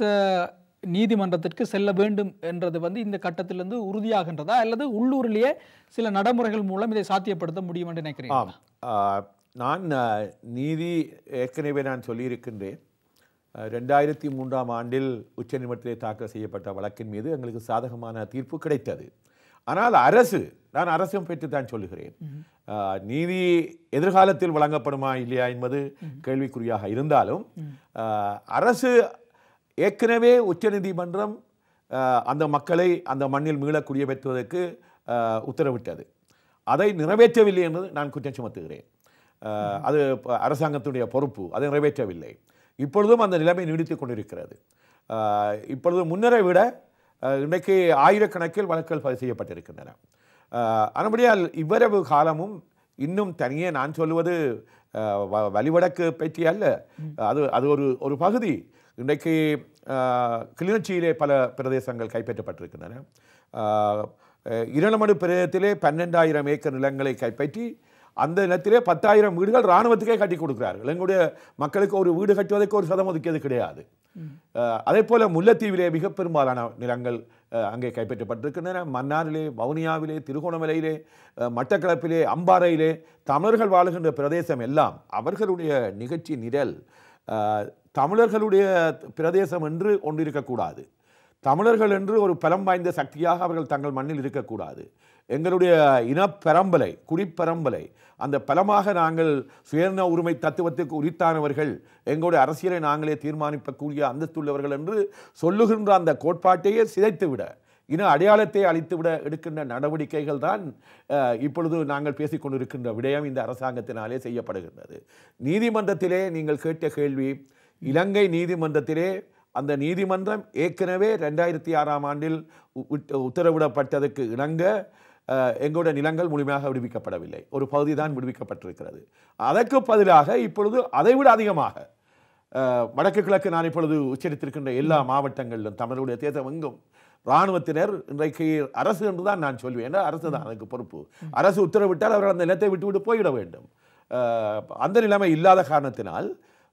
நீதிமன்றத்திற்கு செல்ல வேண்டும் என்றது வந்து இந்த கட்டத்திலிருந்து உறுதியாகின்றதா அல்லது உள்ளூரிலேயே சில நடைமுறைகள் மூலம் இதை சாத்தியப்படுத்த முடியும் என்று நினைக்கிறேன் நான் நீதி ஏற்கனவே நான் சொல்லியிருக்கின்றேன் ரெண்டாயிரத்தி மூன்றாம் ஆண்டில் உச்சநீதிமன்றத்திலே தாக்கல் செய்யப்பட்ட வழக்கின் மீது எங்களுக்கு சாதகமான தீர்ப்பு கிடைத்தது ஆனால் அரசு நான் அரசும் பெற்று தான் சொல்லுகிறேன் நீதி எதிர்காலத்தில் வழங்கப்படுமா இல்லையா என்பது கேள்விக்குறியாக இருந்தாலும் அரசு ஏற்கனவே உச்சநீதிமன்றம் அந்த மக்களை அந்த மண்ணில் மீள வைத்துவதற்கு உத்தரவிட்டது அதை நிறைவேற்றவில்லை என்பது நான் குற்றம் சுமத்துகிறேன் அது அரசாங்கத்துடைய பொறுப்பு அதை நிறைவேற்றவில்லை இப்பொழுதும் அந்த நிலைமை நீடித்து கொண்டிருக்கிறது இப்பொழுது முன்னரை விட இன்றைக்கு ஆயிரக்கணக்கில் வழக்குகள் பதிவு செய்யப்பட்டிருக்கின்றன அனுபடியால் இவ்வரவு காலமும் இன்னும் தனியே நான் சொல்லுவது வழிவடக்கு பற்றி அல்ல அது அது ஒரு ஒரு பகுதி இன்றைக்கு கிளிநொச்சியிலே பல பிரதேசங்கள் கைப்பற்றப்பட்டிருக்கின்றன இரளமடு பிரதேசத்திலே பன்னெண்டாயிரம் ஏக்கர் நிலங்களை கைப்பற்றி அந்த நிலத்திலே பத்தாயிரம் வீடுகள் இராணுவத்துக்கே கட்டி கொடுக்குறார்கள் எங்களுடைய மக்களுக்கு ஒரு வீடு கட்டுவதற்கு ஒரு சதம் ஒதுக்கியது கிடையாது அதே போல முல்லைத்தீவிலே மிக பெரும்பாலான நிலங்கள் அங்கே கைப்பற்றப்பட்டிருக்கின்றன மன்னாரிலே வவுனியாவிலே திருகோணமலையிலே மட்டக்களப்பிலே அம்பாறையிலே தமிழர்கள் வாழுகின்ற பிரதேசம் எல்லாம் அவர்களுடைய நிகழ்ச்சி நிரல் தமிழர்களுடைய பிரதேசம் என்று ஒன்று இருக்கக்கூடாது தமிழர்கள் என்று ஒரு பலம் வாய்ந்த சக்தியாக அவர்கள் தங்கள் மண்ணில் இருக்கக்கூடாது எங்களுடைய இனப்பரம்பலை குடிப்பெரம்பலை அந்த பலமாக நாங்கள் சுயர்ண உரிமை தத்துவத்துக்கு உரித்தானவர்கள் எங்களுடைய அரசியலை நாங்களே தீர்மானிப்பக்கூடிய அந்தஸ்துள்ளவர்கள் என்று சொல்லுகின்ற அந்த கோட்பாட்டையே சிதைத்துவிட இன அடையாளத்தை அழித்துவிட எடுக்கின்ற நடவடிக்கைகள் தான் இப்பொழுது நாங்கள் பேசிக்கொண்டிருக்கின்ற விடயம் இந்த அரசாங்கத்தினாலே செய்யப்படுகின்றது நீதிமன்றத்திலே நீங்கள் கேட்ட கேள்வி இலங்கை நீதிமன்றத்திலே அந்த நீதிமன்றம் ஏற்கனவே ரெண்டாயிரத்தி ஆறாம் ஆண்டில் உத்தரவிடப்பட்டதுக்கு இணங்க எங்களோட நிலங்கள் முழுமையாக விடுவிக்கப்படவில்லை ஒரு பகுதி தான் விடுவிக்கப்பட்டிருக்கிறது அதற்கு பதிலாக இப்பொழுது அதைவிட அதிகமாக வடக்கு கிழக்கு நான் இப்பொழுது உச்சரித்திருக்கின்ற எல்லா மாவட்டங்களிலும் தமிழருடைய தேர்தல் எங்கும் இராணுவத்தினர் இன்றைக்கு அரசு என்று தான் நான் சொல்வேன் அரசு தான் அதுக்கு பொறுப்பு அரசு உத்தரவிட்டால் அவர்கள் அந்த நிலத்தை விட்டுவிட்டு போயிட வேண்டும் அந்த நிலைமை இல்லாத காரணத்தினால்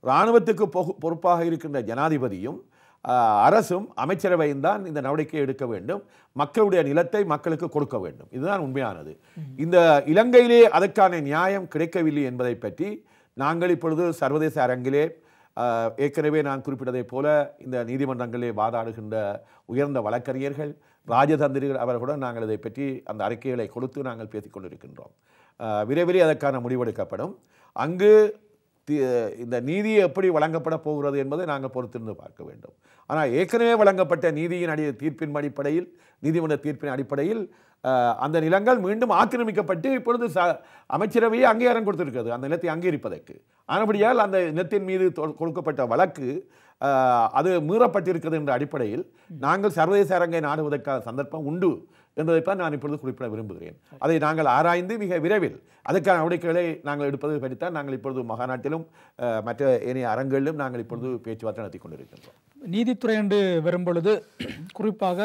இராணுவத்துக்கு பொறுப்பாக இருக்கின்ற ஜனாதிபதியும் அரசும் அமைச்சரவையும் தான் இந்த நடவடிக்கை எடுக்க வேண்டும் மக்களுடைய நிலத்தை மக்களுக்கு கொடுக்க வேண்டும் இதுதான் உண்மையானது இந்த இலங்கையிலே அதற்கான நியாயம் கிடைக்கவில்லை என்பதை பற்றி நாங்கள் இப்பொழுது சர்வதேச அரங்கிலே ஏற்கனவே நான் குறிப்பிட்டதைப் போல இந்த நீதிமன்றங்களிலே வாதாடுகின்ற உயர்ந்த வழக்கறிஞர்கள் ராஜதந்திரிகள் அவர்களுடன் நாங்கள் இதை பற்றி அந்த அறிக்கைகளை கொடுத்து நாங்கள் பேசிக்கொண்டிருக்கின்றோம் விரைவிலே விரைவில் அதற்கான முடிவெடுக்கப்படும் அங்கு இந்த நீதி எப்படி வழங்கப்பட போகிறது என்பதை நாங்கள் பொறுத்திருந்து பார்க்க வேண்டும் ஆனால் ஏற்கனவே வழங்கப்பட்ட நீதியின் அடி தீர்ப்பின் அடிப்படையில் நீதிமன்ற தீர்ப்பின் அடிப்படையில் அந்த நிலங்கள் மீண்டும் ஆக்கிரமிக்கப்பட்டு இப்பொழுது ச அமைச்சரவையே அங்கீகாரம் கொடுத்திருக்கிறது அந்த நிலத்தை அங்கீகரிப்பதற்கு ஆனபடியால் அந்த நிலத்தின் மீது கொடுக்கப்பட்ட வழக்கு அது மீறப்பட்டிருக்கிறது என்ற அடிப்படையில் நாங்கள் சர்வதேச அரங்கை நாடுவதற்கான சந்தர்ப்பம் உண்டு என்பதைத்தான் நான் இப்பொழுது குறிப்பிட விரும்புகிறேன் அதை நாங்கள் ஆராய்ந்து மிக விரைவில் அதுக்கான நடவடிக்கைகளை நாங்கள் எடுப்பது பற்றித்தான் நாங்கள் இப்பொழுது மகாநாட்டிலும் மற்ற ஏனைய அரங்களிலும் நாங்கள் இப்பொழுது பேச்சுவார்த்தை நடத்தி கொண்டிருக்கின்றோம் நீதித்துறை என்று வரும்பொழுது குறிப்பாக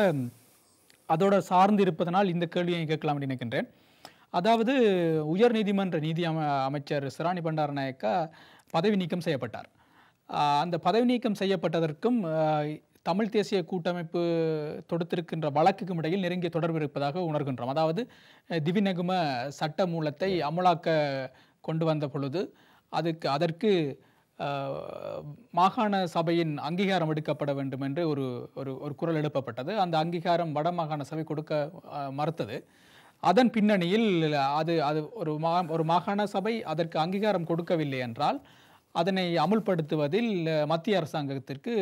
அதோட சார்ந்து இருப்பதனால் இந்த கேள்வியை கேட்கலாம் நினைக்கின்றேன் அதாவது உயர் நீதிமன்ற நீதி அம அமைச்சர் சிராணி பண்டாரநாயக்கா பதவி நீக்கம் செய்யப்பட்டார் அந்த பதவி நீக்கம் செய்யப்பட்டதற்கும் தமிழ் தேசிய கூட்டமைப்பு தொடுத்திருக்கின்ற வழக்குக்கும் இடையில் நெருங்கிய தொடர்பு இருப்பதாக உணர்கின்றோம் அதாவது திவிநகும சட்ட மூலத்தை அமலாக்க கொண்டு வந்த பொழுது அதுக்கு அதற்கு மாகாண சபையின் அங்கீகாரம் எடுக்கப்பட வேண்டும் என்று ஒரு ஒரு ஒரு குரல் எழுப்பப்பட்டது அந்த அங்கீகாரம் வட மாகாண சபை கொடுக்க மறுத்தது அதன் பின்னணியில் அது அது ஒரு மா ஒரு மாகாண சபை அதற்கு அங்கீகாரம் கொடுக்கவில்லை என்றால் அதனை அமுல்படுத்துவதில் மத்திய அரசாங்கத்திற்கு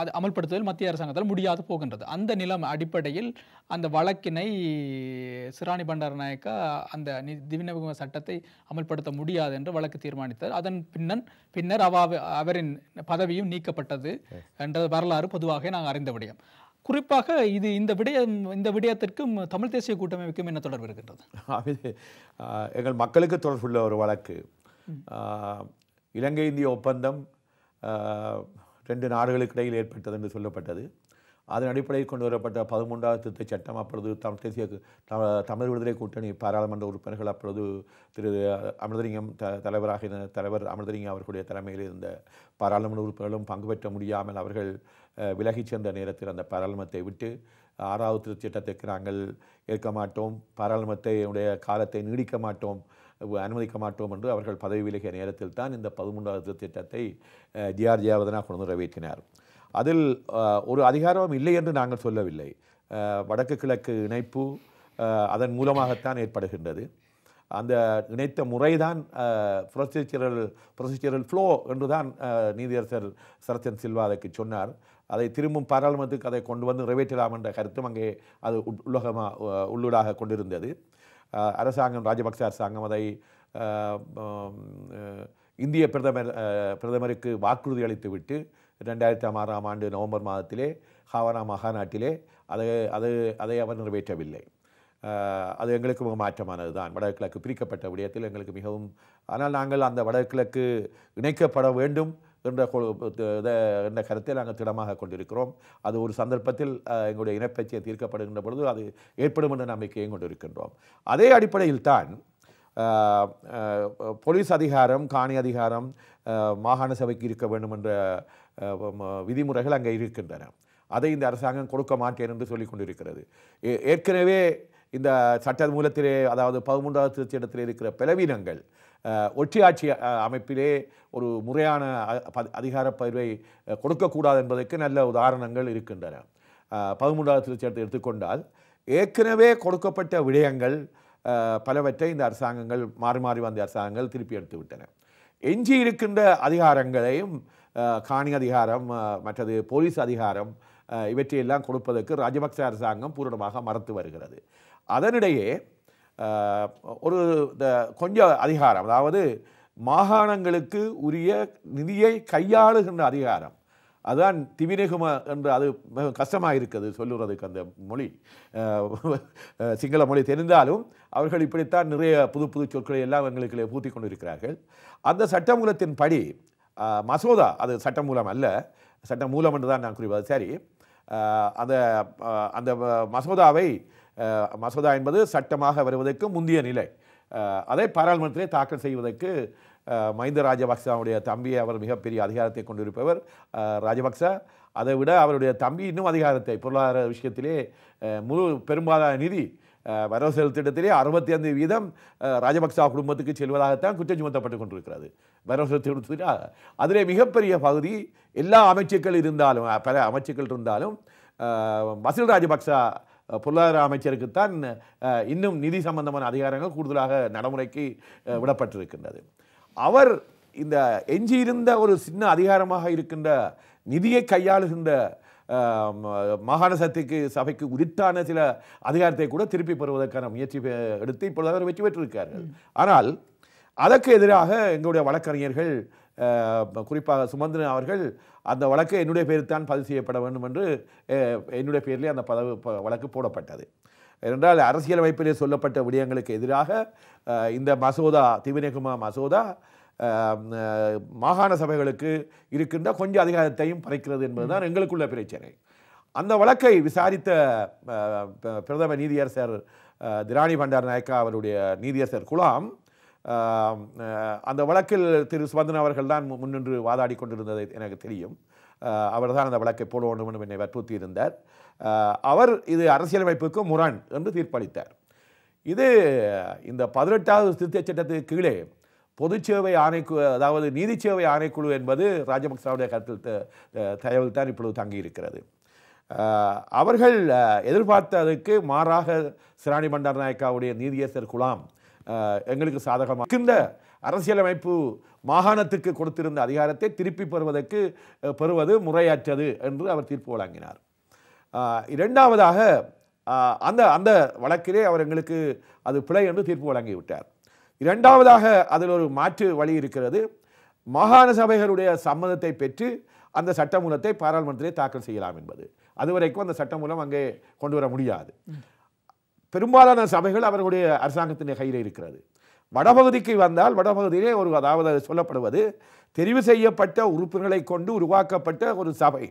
அது அமல்படுத்துவதில் மத்திய அரசாங்கத்தால் முடியாது போகின்றது அந்த நிலம் அடிப்படையில் அந்த வழக்கினை சிராணி பண்டாரநாயக்கா அந்த திவினபுக சட்டத்தை அமல்படுத்த முடியாது என்று வழக்கு தீர்மானித்தார் அதன் பின்னன் பின்னர் அவ அவரின் பதவியும் நீக்கப்பட்டது என்ற வரலாறு பொதுவாக நாங்கள் அறிந்த விடயம் குறிப்பாக இது இந்த விடயம் இந்த விடயத்திற்கும் தமிழ் தேசிய கூட்டமைப்புக்கும் என்ன தொடர்பு இருக்கின்றது எங்கள் மக்களுக்கு தொடர்புள்ள ஒரு வழக்கு இலங்கை இந்திய ஒப்பந்தம் ரெண்டு நாடுகளுக்கு இடையில் ஏற்பட்டது என்று சொல்லப்பட்டது அதன் அடிப்படையில் கொண்டு வரப்பட்ட பதிமூன்றாவது திருத்த சட்டம் அப்பொழுது தமிழ் தேசிய தமிழ் விடுதலை கூட்டணி பாராளுமன்ற உறுப்பினர்கள் அப்பொழுது திரு அமிர்தலிங்கம் த தலைவராக இருந்த தலைவர் அமிர்தலிங்கம் அவர்களுடைய தலைமையில் இருந்த பாராளுமன்ற உறுப்பினர்களும் பங்கு பெற்ற முடியாமல் அவர்கள் விலகிச் சென்ற நேரத்தில் அந்த பாராளுமன்றத்தை விட்டு ஆறாவது சட்டத்திற்கு நாங்கள் ஏற்க மாட்டோம் பாராளுமரத்தை உடைய காலத்தை நீடிக்க மாட்டோம் அனுமதிக்க மாட்டோம் என்று அவர்கள் பதவி விலகிய நேரத்தில் தான் இந்த பதிமூன்றாவது திட்டத்தை ஜிஆர் ஜியாவதனா கொண்டு நிறைவேற்றினார் அதில் ஒரு அதிகாரமும் இல்லை என்று நாங்கள் சொல்லவில்லை வடக்கு கிழக்கு இணைப்பு அதன் மூலமாகத்தான் ஏற்படுகின்றது அந்த இணைத்த முறைதான் ப்ரொசீஜரல் ப்ரொசீஜரல் ஃப்ளோ என்று தான் நீதியரசர் சரத்தன் சில்வா அதற்கு சொன்னார் அதை திரும்பும் பாராளுமன்றத்துக்கு அதை கொண்டு வந்து நிறைவேற்றலாம் என்ற கருத்தும் அங்கே அது உள்ளகமாக உள்ளூடாக கொண்டிருந்தது அரசாங்கம் ராஜபக்ச அரசாங்கம் அதை இந்திய பிரதமர் பிரதமருக்கு வாக்குறுதி அளித்துவிட்டு ரெண்டாயிரத்தி ஆறாம் ஆண்டு நவம்பர் மாதத்திலே ஹாவனா மாகாநாட்டிலே அது அது அதை அவர் நிறைவேற்றவில்லை அது எங்களுக்கு மிக மாற்றமானது தான் வடகிழக்கு பிரிக்கப்பட்ட விடயத்தில் எங்களுக்கு மிகவும் ஆனால் நாங்கள் அந்த வடகிழக்கு இணைக்கப்பட வேண்டும் என்ற என்ற கருத்தை நாங்கள் திடமாக கொண்டிருக்கிறோம் அது ஒரு சந்தர்ப்பத்தில் எங்களுடைய இனப்பிரச்சனை தீர்க்கப்படுகின்ற பொழுது அது ஏற்படும் என்ற நம்பிக்கையும் கொண்டிருக்கின்றோம் அதே அடிப்படையில் தான் போலீஸ் அதிகாரம் காணி அதிகாரம் மாகாண சபைக்கு இருக்க வேண்டும் என்ற விதிமுறைகள் அங்கே இருக்கின்றன அதை இந்த அரசாங்கம் கொடுக்க மாட்டேன் என்று சொல்லிக் கொண்டிருக்கிறது ஏற்கனவே இந்த சட்ட மூலத்திலே அதாவது பதிமூன்றாவது திருச்சியிடத்தில் இருக்கிற பலவீனங்கள் ஒற்றியாட்சி அமைப்பிலே ஒரு முறையான அதிகார பயிர்வை கொடுக்கக்கூடாது என்பதற்கு நல்ல உதாரணங்கள் இருக்கின்றன பதிமூன்றாவது திருச்சட்டத்தை எடுத்துக்கொண்டால் ஏற்கனவே கொடுக்கப்பட்ட விடயங்கள் பலவற்றை இந்த அரசாங்கங்கள் மாறி மாறி வந்த அரசாங்கங்கள் திருப்பி எடுத்து விட்டன எஞ்சி இருக்கின்ற அதிகாரங்களையும் காணி அதிகாரம் மற்றது போலீஸ் அதிகாரம் இவற்றையெல்லாம் கொடுப்பதற்கு ராஜபக்ச அரசாங்கம் பூரணமாக மறுத்து வருகிறது அதனிடையே ஒரு இந்த கொஞ்சம் அதிகாரம் அதாவது மாகாணங்களுக்கு உரிய நிதியை கையாளுகின்ற அதிகாரம் அதுதான் திவிநெகும என்று அது மிக கஷ்டமாக இருக்குது சொல்லுறதுக்கு அந்த மொழி சிங்கள மொழி தெரிந்தாலும் அவர்கள் இப்படித்தான் நிறைய புது புது சொற்களை எல்லாம் எங்களுக்கு பூத்தி கொண்டு இருக்கிறார்கள் அந்த சட்டமூலத்தின் படி மசோதா அது மூலம் அல்ல மூலம் என்று தான் நான் குறிப்பது சரி அந்த அந்த மசோதாவை மசோதா என்பது சட்டமாக வருவதற்கு முந்தைய நிலை அதை பாராளுமன்றத்திலே தாக்கல் செய்வதற்கு மஹிந்த ராஜபக்சாவுடைய தம்பி அவர் மிகப்பெரிய அதிகாரத்தை கொண்டிருப்பவர் ராஜபக்சா அதை விட அவருடைய தம்பி இன்னும் அதிகாரத்தை பொருளாதார விஷயத்திலே முழு பெரும்பாலான நிதி வரவு செலவு திட்டத்திலே அறுபத்தி ஐந்து வீதம் ராஜபக்சா குடும்பத்துக்கு செல்வதாகத்தான் குற்றம் சுமத்தப்பட்டு கொண்டிருக்கிறது வரவு செலவு திட்டத்தில் அதிலே மிகப்பெரிய பகுதி எல்லா அமைச்சுக்கள் இருந்தாலும் பல அமைச்சுக்கள் இருந்தாலும் வசில் ராஜபக்சா பொருளாதார அமைச்சருக்குத்தான் இன்னும் நிதி சம்பந்தமான அதிகாரங்கள் கூடுதலாக நடைமுறைக்கு விடப்பட்டிருக்கின்றது அவர் இந்த எஞ்சியிருந்த ஒரு சின்ன அதிகாரமாக இருக்கின்ற நிதியை கையாளுகின்ற மாகாண சக்திக்கு சபைக்கு உரித்தான சில அதிகாரத்தை கூட திருப்பி பெறுவதற்கான முயற்சி எடுத்து இப்பொழுது அவர் வெற்றி பெற்றிருக்கிறார்கள் ஆனால் அதற்கு எதிராக எங்களுடைய வழக்கறிஞர்கள் குறிப்பாக சுமந்திரன் அவர்கள் அந்த வழக்கு என்னுடைய பேரில் தான் பதிவு செய்யப்பட வேண்டும் என்று என்னுடைய பேரிலே அந்த பதவு வழக்கு போடப்பட்டது என்றால் அரசியலமைப்பிலே சொல்லப்பட்ட விடயங்களுக்கு எதிராக இந்த மசோதா திவினகுமா மசோதா மாகாண சபைகளுக்கு இருக்கின்ற கொஞ்சம் அதிகாரத்தையும் பறைக்கிறது என்பதுதான் எங்களுக்குள்ள பிரச்சனை அந்த வழக்கை விசாரித்த பிரதம நீதியரசர் திராணி பண்டார் நாயக்கா அவருடைய நீதியரசர் குலாம் அந்த வழக்கில் திரு சுபந்தன் அவர்கள் தான் முன்னின்று வாதாடி கொண்டிருந்தது எனக்கு தெரியும் அவர் தான் அந்த வழக்கை போட வேண்டும் என்று என்னை வற்புறுத்தி இருந்தார் அவர் இது அரசியலமைப்புக்கு முரண் என்று தீர்ப்பளித்தார் இது இந்த பதினெட்டாவது திருத்தச் சட்டத்துக்கு கீழே பொது சேவை ஆணைக்குழு அதாவது நீதி சேவை ஆணைக்குழு என்பது ராஜபக்சாவுடைய கருத்தில் தயவில் தான் இப்பொழுது தங்கியிருக்கிறது அவர்கள் எதிர்பார்த்ததற்கு மாறாக சிராணி பண்டார் நாயக்காவுடைய நீதியரசர் குலாம் எங்களுக்கு சாதகமாக இருக்கின்ற அரசியலமைப்பு மாகாணத்துக்கு கொடுத்திருந்த அதிகாரத்தை திருப்பி பெறுவதற்கு பெறுவது முறையற்றது என்று அவர் தீர்ப்பு வழங்கினார் இரண்டாவதாக அந்த அந்த வழக்கிலே அவர் எங்களுக்கு அது பிழை என்று தீர்ப்பு வழங்கிவிட்டார் இரண்டாவதாக அதில் ஒரு மாற்று வழி இருக்கிறது மாகாண சபைகளுடைய சம்மதத்தை பெற்று அந்த சட்டமூலத்தை பாராளுமன்றத்திலே தாக்கல் செய்யலாம் என்பது அதுவரைக்கும் அந்த சட்டமூலம் அங்கே கொண்டு வர முடியாது பெரும்பாலான சபைகள் அவர்களுடைய அரசாங்கத்தின் கையில் இருக்கிறது வடபகுதிக்கு வந்தால் வடபகுதியிலே ஒரு அதாவது சொல்லப்படுவது தெரிவு செய்யப்பட்ட உறுப்பினர்களை கொண்டு உருவாக்கப்பட்ட ஒரு சபை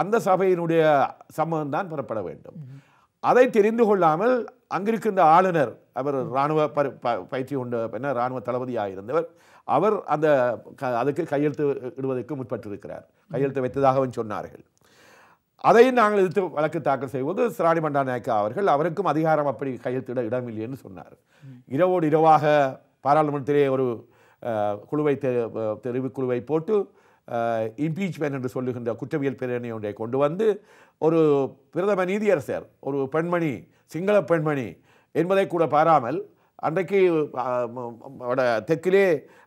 அந்த சபையினுடைய சம்மதம் தான் பெறப்பட வேண்டும் அதை தெரிந்து கொள்ளாமல் அங்கிருக்கின்ற ஆளுநர் அவர் இராணுவ பயிற்சி கொண்ட பின்னர் இராணுவ தளபதியாக இருந்தவர் அவர் அந்த அதுக்கு கையெழுத்து இடுவதற்கு முற்பட்டிருக்கிறார் கையெழுத்து வைத்ததாகவும் சொன்னார்கள் அதையும் நாங்கள் எதிர்த்து வழக்கு தாக்கல் செய்வது சிராணி பண்டாநாயக்கா அவர்கள் அவருக்கும் அதிகாரம் அப்படி கையெழுத்திட இடமில்லைன்னு சொன்னார் இரவோடு இரவாக பாராளுமன்றத்திலே ஒரு குழுவை தெ குழுவை போட்டு இம்பீச்மெண்ட் என்று சொல்லுகின்ற குற்றவியல் பிரிவினை ஒன்றை கொண்டு வந்து ஒரு பிரதம நீதியரசர் ஒரு பெண்மணி சிங்கள பெண்மணி என்பதை கூட பாராமல் அன்றைக்கு தெற்கிலே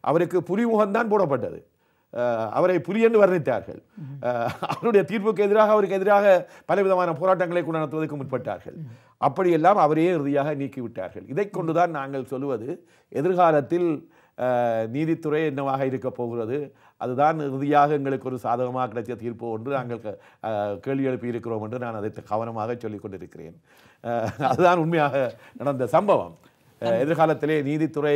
அவருக்கு புலிமுகம்தான் போடப்பட்டது அவரை புரியன்று வர்ணித்தார்கள் அவருடைய தீர்ப்புக்கு எதிராக அவருக்கு எதிராக பலவிதமான போராட்டங்களை கொண்டு நடத்துவதற்கு முற்பட்டார்கள் அப்படியெல்லாம் அவரையே இறுதியாக நீக்கிவிட்டார்கள் இதை கொண்டுதான் நாங்கள் சொல்லுவது எதிர்காலத்தில் நீதித்துறை என்னவாக இருக்கப் போகிறது அதுதான் இறுதியாக எங்களுக்கு ஒரு சாதகமாக கிடைச்ச தீர்ப்பு ஒன்று நாங்கள் கேள்வி எழுப்பியிருக்கிறோம் என்று நான் அதை கவனமாக சொல்லிக் கொண்டிருக்கிறேன் அதுதான் உண்மையாக நடந்த சம்பவம் எதிர்காலத்திலே நீதித்துறை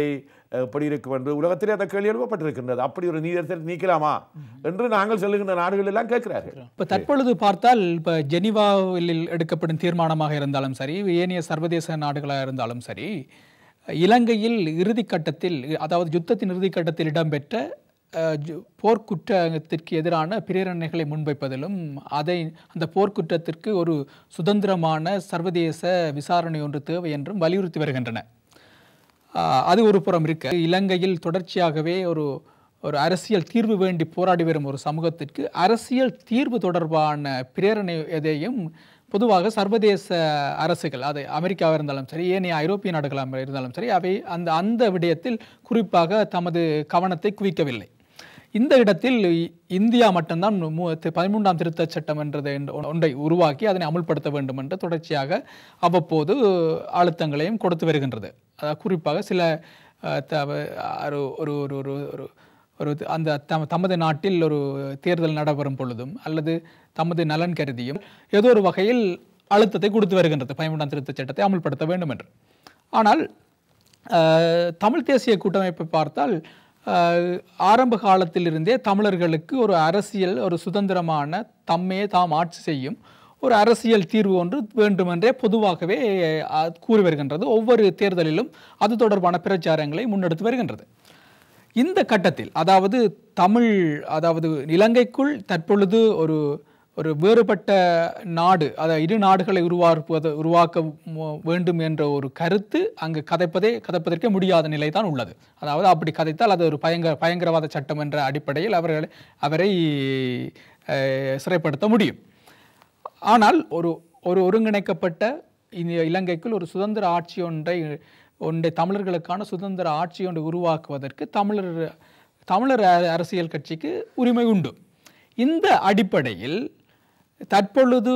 எப்படி இருக்கும் என்று உலகத்திலே அந்த கேள்வி எழுப்பப்பட்டிருக்கின்றது அப்படி ஒரு நீதியத்தை நீக்கலாமா என்று நாங்கள் சொல்லுகின்ற நாடுகள் எல்லாம் கேட்கிறார்கள் இப்போ தற்பொழுது பார்த்தால் இப்போ ஜெனிவாவில் எடுக்கப்படும் தீர்மானமாக இருந்தாலும் சரி ஏனைய சர்வதேச நாடுகளாக இருந்தாலும் சரி இலங்கையில் கட்டத்தில் அதாவது யுத்தத்தின் இறுதிக்கட்டத்தில் இடம்பெற்ற போர்க்குற்றத்திற்கு எதிரான பிரேரணைகளை முன்வைப்பதிலும் அதை அந்த போர்க்குற்றத்திற்கு ஒரு சுதந்திரமான சர்வதேச விசாரணை ஒன்று தேவை என்றும் வலியுறுத்தி வருகின்றன அது ஒரு புறம் இருக்கு இலங்கையில் தொடர்ச்சியாகவே ஒரு ஒரு அரசியல் தீர்வு வேண்டி போராடி வரும் ஒரு சமூகத்திற்கு அரசியல் தீர்வு தொடர்பான பிரேரணை எதையும் பொதுவாக சர்வதேச அரசுகள் அது அமெரிக்காவாக இருந்தாலும் சரி ஏனைய ஐரோப்பிய நாடுகளாக இருந்தாலும் சரி அவை அந்த அந்த விடயத்தில் குறிப்பாக தமது கவனத்தை குவிக்கவில்லை இந்த இடத்தில் இந்தியா மட்டும்தான் பதிமூன்றாம் திருத்த சட்டம் என்றது ஒன்றை உருவாக்கி அதனை அமுல்படுத்த வேண்டும் என்று தொடர்ச்சியாக அவ்வப்போது அழுத்தங்களையும் கொடுத்து வருகின்றது குறிப்பாக சில ஒரு ஒரு ஒரு ஒரு ஒரு அந்த தம் தமது நாட்டில் ஒரு தேர்தல் நடைபெறும் பொழுதும் அல்லது தமது நலன் கருதியும் ஏதோ ஒரு வகையில் அழுத்தத்தை கொடுத்து வருகின்றது பதிமூன்றாம் திருத்தச் சட்டத்தை அமல்படுத்த வேண்டும் என்று ஆனால் தமிழ் தேசிய கூட்டமைப்பை பார்த்தால் ஆரம்ப காலத்திலிருந்தே தமிழர்களுக்கு ஒரு அரசியல் ஒரு சுதந்திரமான தம்மையே தாம் ஆட்சி செய்யும் ஒரு அரசியல் தீர்வு ஒன்று வேண்டுமென்றே பொதுவாகவே கூறி வருகின்றது ஒவ்வொரு தேர்தலிலும் அது தொடர்பான பிரச்சாரங்களை முன்னெடுத்து வருகின்றது இந்த கட்டத்தில் அதாவது தமிழ் அதாவது இலங்கைக்குள் தற்பொழுது ஒரு ஒரு வேறுபட்ட நாடு அதை இரு நாடுகளை உருவாக்குவது உருவாக்க வேண்டும் என்ற ஒரு கருத்து அங்கு கதைப்பதே கதைப்பதற்கே முடியாத நிலை தான் உள்ளது அதாவது அப்படி கதைத்தால் அது ஒரு பயங்கர பயங்கரவாத சட்டம் என்ற அடிப்படையில் அவர்களை அவரை சிறைப்படுத்த முடியும் ஆனால் ஒரு ஒரு ஒருங்கிணைக்கப்பட்ட இலங்கைக்குள் ஒரு சுதந்திர ஆட்சி ஒன்றை ஒன்றை தமிழர்களுக்கான சுதந்திர ஆட்சி ஒன்றை உருவாக்குவதற்கு தமிழர் தமிழர் அரசியல் கட்சிக்கு உரிமை உண்டு இந்த அடிப்படையில் தற்பொழுது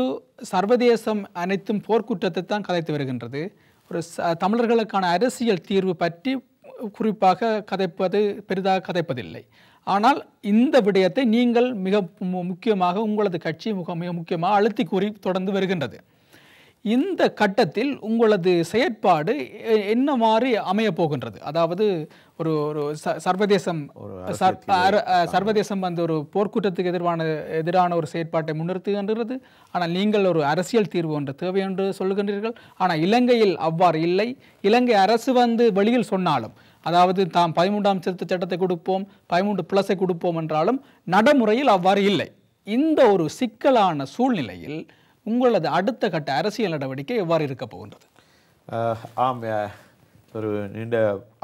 சர்வதேசம் அனைத்தும் போர்க்குற்றத்தை தான் கதைத்து வருகின்றது ஒரு தமிழர்களுக்கான அரசியல் தீர்வு பற்றி குறிப்பாக கதைப்பது பெரிதாக கதைப்பதில்லை ஆனால் இந்த விடயத்தை நீங்கள் மிக முக்கியமாக உங்களது கட்சி மிக மிக முக்கியமாக அழுத்தி கூறி தொடர்ந்து வருகின்றது இந்த கட்டத்தில் உங்களது செயற்பாடு என்ன மாதிரி அமையப் போகின்றது அதாவது ஒரு ஒரு சர்வதேசம் சர்வதேசம் அந்த ஒரு போர்க்குற்றத்துக்கு எதிரான எதிரான ஒரு செயற்பாட்டை முன்னிறுத்துகின்றது ஆனால் நீங்கள் ஒரு அரசியல் தீர்வு ஒன்று தேவை என்று சொல்லுகின்றீர்கள் ஆனால் இலங்கையில் அவ்வாறு இல்லை இலங்கை அரசு வந்து வெளியில் சொன்னாலும் அதாவது தாம் பதிமூன்றாம் சிறுத்தை சட்டத்தை கொடுப்போம் பதிமூன்று பிளஸை கொடுப்போம் என்றாலும் நடைமுறையில் அவ்வாறு இல்லை இந்த ஒரு சிக்கலான சூழ்நிலையில் உங்களது அடுத்த கட்ட அரசியல் நடவடிக்கை எவ்வாறு இருக்க போகின்றது ஆம் ஒரு நீண்ட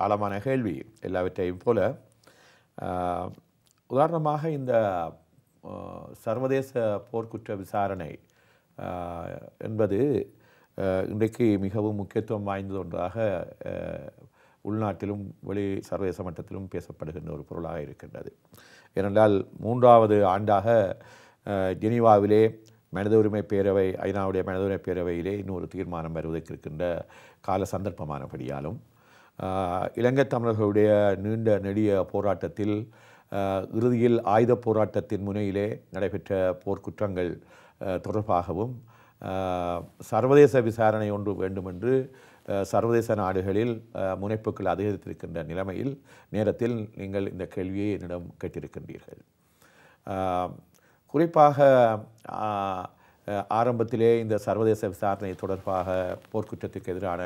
ஆழமான கேள்வி எல்லாவற்றையும் போல உதாரணமாக இந்த சர்வதேச போர்க்குற்ற விசாரணை என்பது இன்றைக்கு மிகவும் முக்கியத்துவம் வாய்ந்தது ஒன்றாக உள்நாட்டிலும் வெளி சர்வதேச மட்டத்திலும் பேசப்படுகின்ற ஒரு பொருளாக இருக்கின்றது ஏனென்றால் மூன்றாவது ஆண்டாக ஜெனீவாவிலே மனித உரிமை பேரவை ஐநாவுடைய மனித உரிமை பேரவையிலே இன்னொரு தீர்மானம் வருவதற்கு இருக்கின்ற கால சந்தர்ப்பமானபடியாலும் இலங்கை தமிழர்களுடைய நீண்ட நெடிய போராட்டத்தில் இறுதியில் ஆயுத போராட்டத்தின் முனையிலே நடைபெற்ற போர்க்குற்றங்கள் தொடர்பாகவும் சர்வதேச விசாரணை ஒன்று வேண்டுமென்று சர்வதேச நாடுகளில் முனைப்புகள் அதிகரித்திருக்கின்ற நிலைமையில் நேரத்தில் நீங்கள் இந்த கேள்வியை என்னிடம் கேட்டிருக்கின்றீர்கள் குறிப்பாக ஆரம்பத்திலே இந்த சர்வதேச விசாரணை தொடர்பாக போர்க்குற்றத்துக்கு எதிரான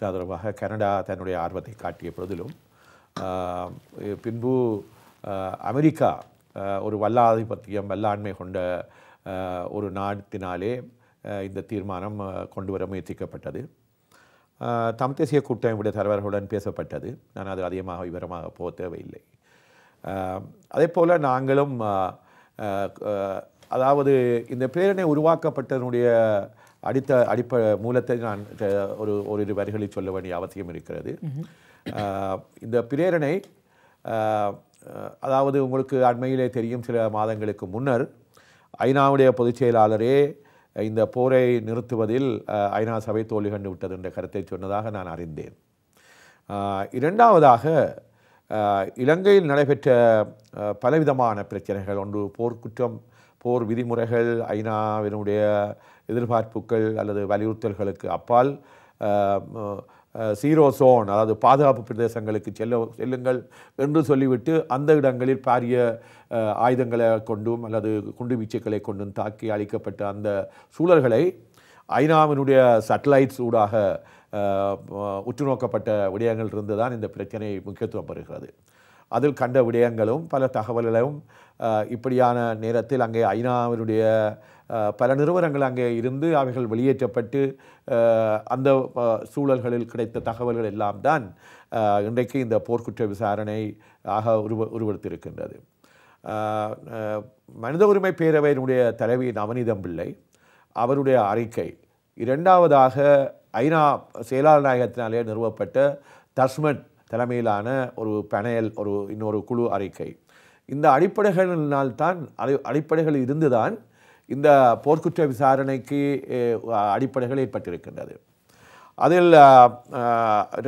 தொடர்பாக கனடா தன்னுடைய ஆர்வத்தை காட்டிய பொழுதிலும் பின்பு அமெரிக்கா ஒரு வல்லாதிபத்தியம் வல்லாண்மை கொண்ட ஒரு நாட்டினாலே இந்த தீர்மானம் கொண்டு வர முயற்சிக்கப்பட்டது தம் தேசிய கூட்டமைப்புடைய தலைவர்களுடன் பேசப்பட்டது நான் அது அதிகமாக விவரமாக போக தேவையில்லை அதே போல் நாங்களும் அதாவது இந்த பிரேரணை உருவாக்கப்பட்டதனுடைய அடித்த அடிப்ப மூலத்தை நான் ஒரு ஒரு வரிகளில் சொல்ல வேண்டிய அவசியம் இருக்கிறது இந்த பிரேரணை அதாவது உங்களுக்கு அண்மையிலே தெரியும் சில மாதங்களுக்கு முன்னர் ஐநாவுடைய பொதுச் செயலாளரே இந்த போரை நிறுத்துவதில் ஐநா சபை தோல்வி கண்டு விட்டது என்ற கருத்தை சொன்னதாக நான் அறிந்தேன் இரண்டாவதாக இலங்கையில் நடைபெற்ற பலவிதமான பிரச்சனைகள் ஒன்று போர்க்குற்றம் போர் விதிமுறைகள் ஐநாவினுடைய எதிர்பார்ப்புகள் அல்லது வலியுறுத்தல்களுக்கு அப்பால் சீரோ சோன் அதாவது பாதுகாப்பு பிரதேசங்களுக்கு செல்ல செல்லுங்கள் என்று சொல்லிவிட்டு அந்த இடங்களில் பாரிய ஆயுதங்களை கொண்டும் அல்லது குண்டு வீச்சுக்களை கொண்டும் தாக்கி அளிக்கப்பட்ட அந்த சூழல்களை ஐநாவினுடைய சட்டலைட்ஸ் ஊடாக உற்றுநோக்கப்பட்ட விடயங்கள் இருந்து தான் இந்த பிரச்சனை முக்கியத்துவம் பெறுகிறது அதில் கண்ட விடயங்களும் பல தகவல்களும் இப்படியான நேரத்தில் அங்கே ஐநாவினுடைய பல நிறுவனங்கள் அங்கே இருந்து அவைகள் வெளியேற்றப்பட்டு அந்த சூழல்களில் கிடைத்த தகவல்கள் எல்லாம் தான் இன்றைக்கு இந்த போர்க்குற்ற விசாரணை ஆக உருவ உருவெடுத்திருக்கின்றது மனித உரிமை பேரவையினுடைய தலைவி நவநீதம் பிள்ளை அவருடைய அறிக்கை இரண்டாவதாக ஐநா செயலாளர் நாயகத்தினாலே நிறுவப்பட்ட தஸ்மன் தலைமையிலான ஒரு பனையல் ஒரு இன்னொரு குழு அறிக்கை இந்த அடிப்படைகளினால்தான் அடி அடிப்படைகள் இருந்துதான் இந்த போர்க்குற்ற விசாரணைக்கு அடிப்படைகள் ஏற்பட்டிருக்கின்றது அதில்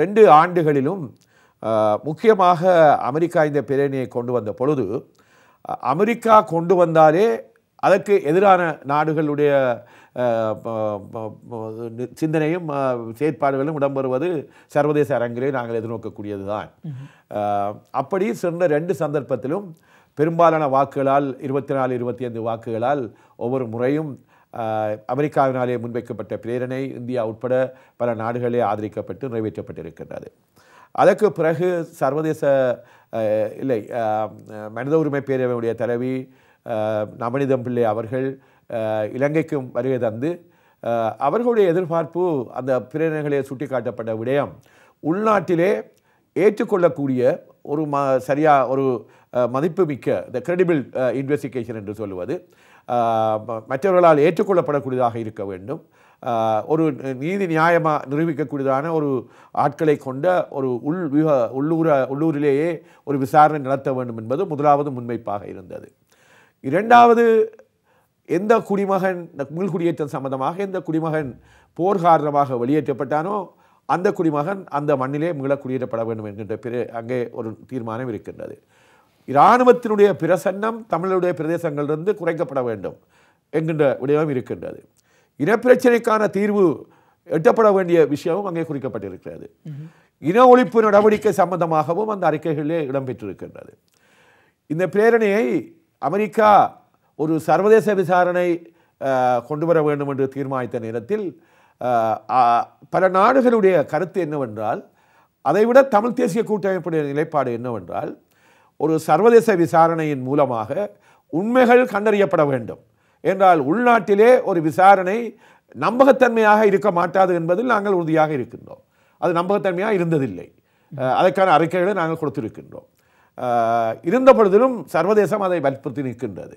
ரெண்டு ஆண்டுகளிலும் முக்கியமாக அமெரிக்கா இந்த பிரேரணியை கொண்டு வந்த பொழுது அமெரிக்கா கொண்டு வந்தாலே அதற்கு எதிரான நாடுகளுடைய சிந்தனையும் செயற்பாடுகளும் இடம்பெறுவது சர்வதேச அரங்கிலே நாங்கள் எதிர்நோக்கக்கூடியது தான் அப்படி சென்ற ரெண்டு சந்தர்ப்பத்திலும் பெரும்பாலான வாக்குகளால் இருபத்தி நாலு இருபத்தி ஐந்து வாக்குகளால் ஒவ்வொரு முறையும் அமெரிக்காவினாலே முன்வைக்கப்பட்ட பிரேரணை இந்தியா உட்பட பல நாடுகளே ஆதரிக்கப்பட்டு நிறைவேற்றப்பட்டிருக்கின்றது அதற்கு பிறகு சர்வதேச இல்லை மனித உரிமை பேரவையுடைய தலைவி நவனிதம் பிள்ளை அவர்கள் இலங்கைக்கும் வருகை தந்து அவர்களுடைய எதிர்பார்ப்பு அந்த பிரேரணைகளை சுட்டிக்காட்டப்பட்ட விடயம் உள்நாட்டிலே ஏற்றுக்கொள்ளக்கூடிய ஒரு ம சரியாக ஒரு மதிப்பு மிக்க த கிரெடிபிள் இன்வெஸ்டிகேஷன் என்று சொல்லுவது மற்றவர்களால் ஏற்றுக்கொள்ளப்படக்கூடியதாக இருக்க வேண்டும் ஒரு நீதி நியாயமாக நிரூபிக்கக்கூடியதான ஒரு ஆட்களை கொண்ட ஒரு உள் விக உள்ளூர உள்ளூரிலேயே ஒரு விசாரணை நடத்த வேண்டும் என்பது முதலாவது முன்வைப்பாக இருந்தது இரண்டாவது எந்த குடிமகன் இந்த குடியேற்றம் சம்பந்தமாக எந்த குடிமகன் போர் காரணமாக வெளியேற்றப்பட்டானோ அந்த குடிமகன் அந்த மண்ணிலே மீள குடியேற்றப்பட வேண்டும் என்கின்ற பிற அங்கே ஒரு தீர்மானம் இருக்கின்றது இராணுவத்தினுடைய பிரசன்னம் தமிழருடைய பிரதேசங்களிலிருந்து குறைக்கப்பட வேண்டும் என்கின்ற விடயம் இருக்கின்றது இனப்பிரச்சனைக்கான தீர்வு எட்டப்பட வேண்டிய விஷயமும் அங்கே குறிக்கப்பட்டிருக்கிறது இன ஒழிப்பு நடவடிக்கை சம்பந்தமாகவும் அந்த அறிக்கைகளிலே இடம்பெற்றிருக்கின்றது இந்த பிரேரணையை அமெரிக்கா ஒரு சர்வதேச விசாரணை கொண்டு வர வேண்டும் என்று தீர்மானித்த நேரத்தில் பல நாடுகளுடைய கருத்து என்னவென்றால் அதைவிட தமிழ் தேசிய கூட்டமைப்புடைய நிலைப்பாடு என்னவென்றால் ஒரு சர்வதேச விசாரணையின் மூலமாக உண்மைகள் கண்டறியப்பட வேண்டும் என்றால் உள்நாட்டிலே ஒரு விசாரணை நம்பகத்தன்மையாக இருக்க மாட்டாது என்பதில் நாங்கள் உறுதியாக இருக்கின்றோம் அது நம்பகத்தன்மையாக இருந்ததில்லை அதற்கான அறிக்கைகளை நாங்கள் கொடுத்திருக்கின்றோம் இருந்த பொழுதிலும் சர்வதேசம் அதை வற்புறுத்தி நிற்கின்றது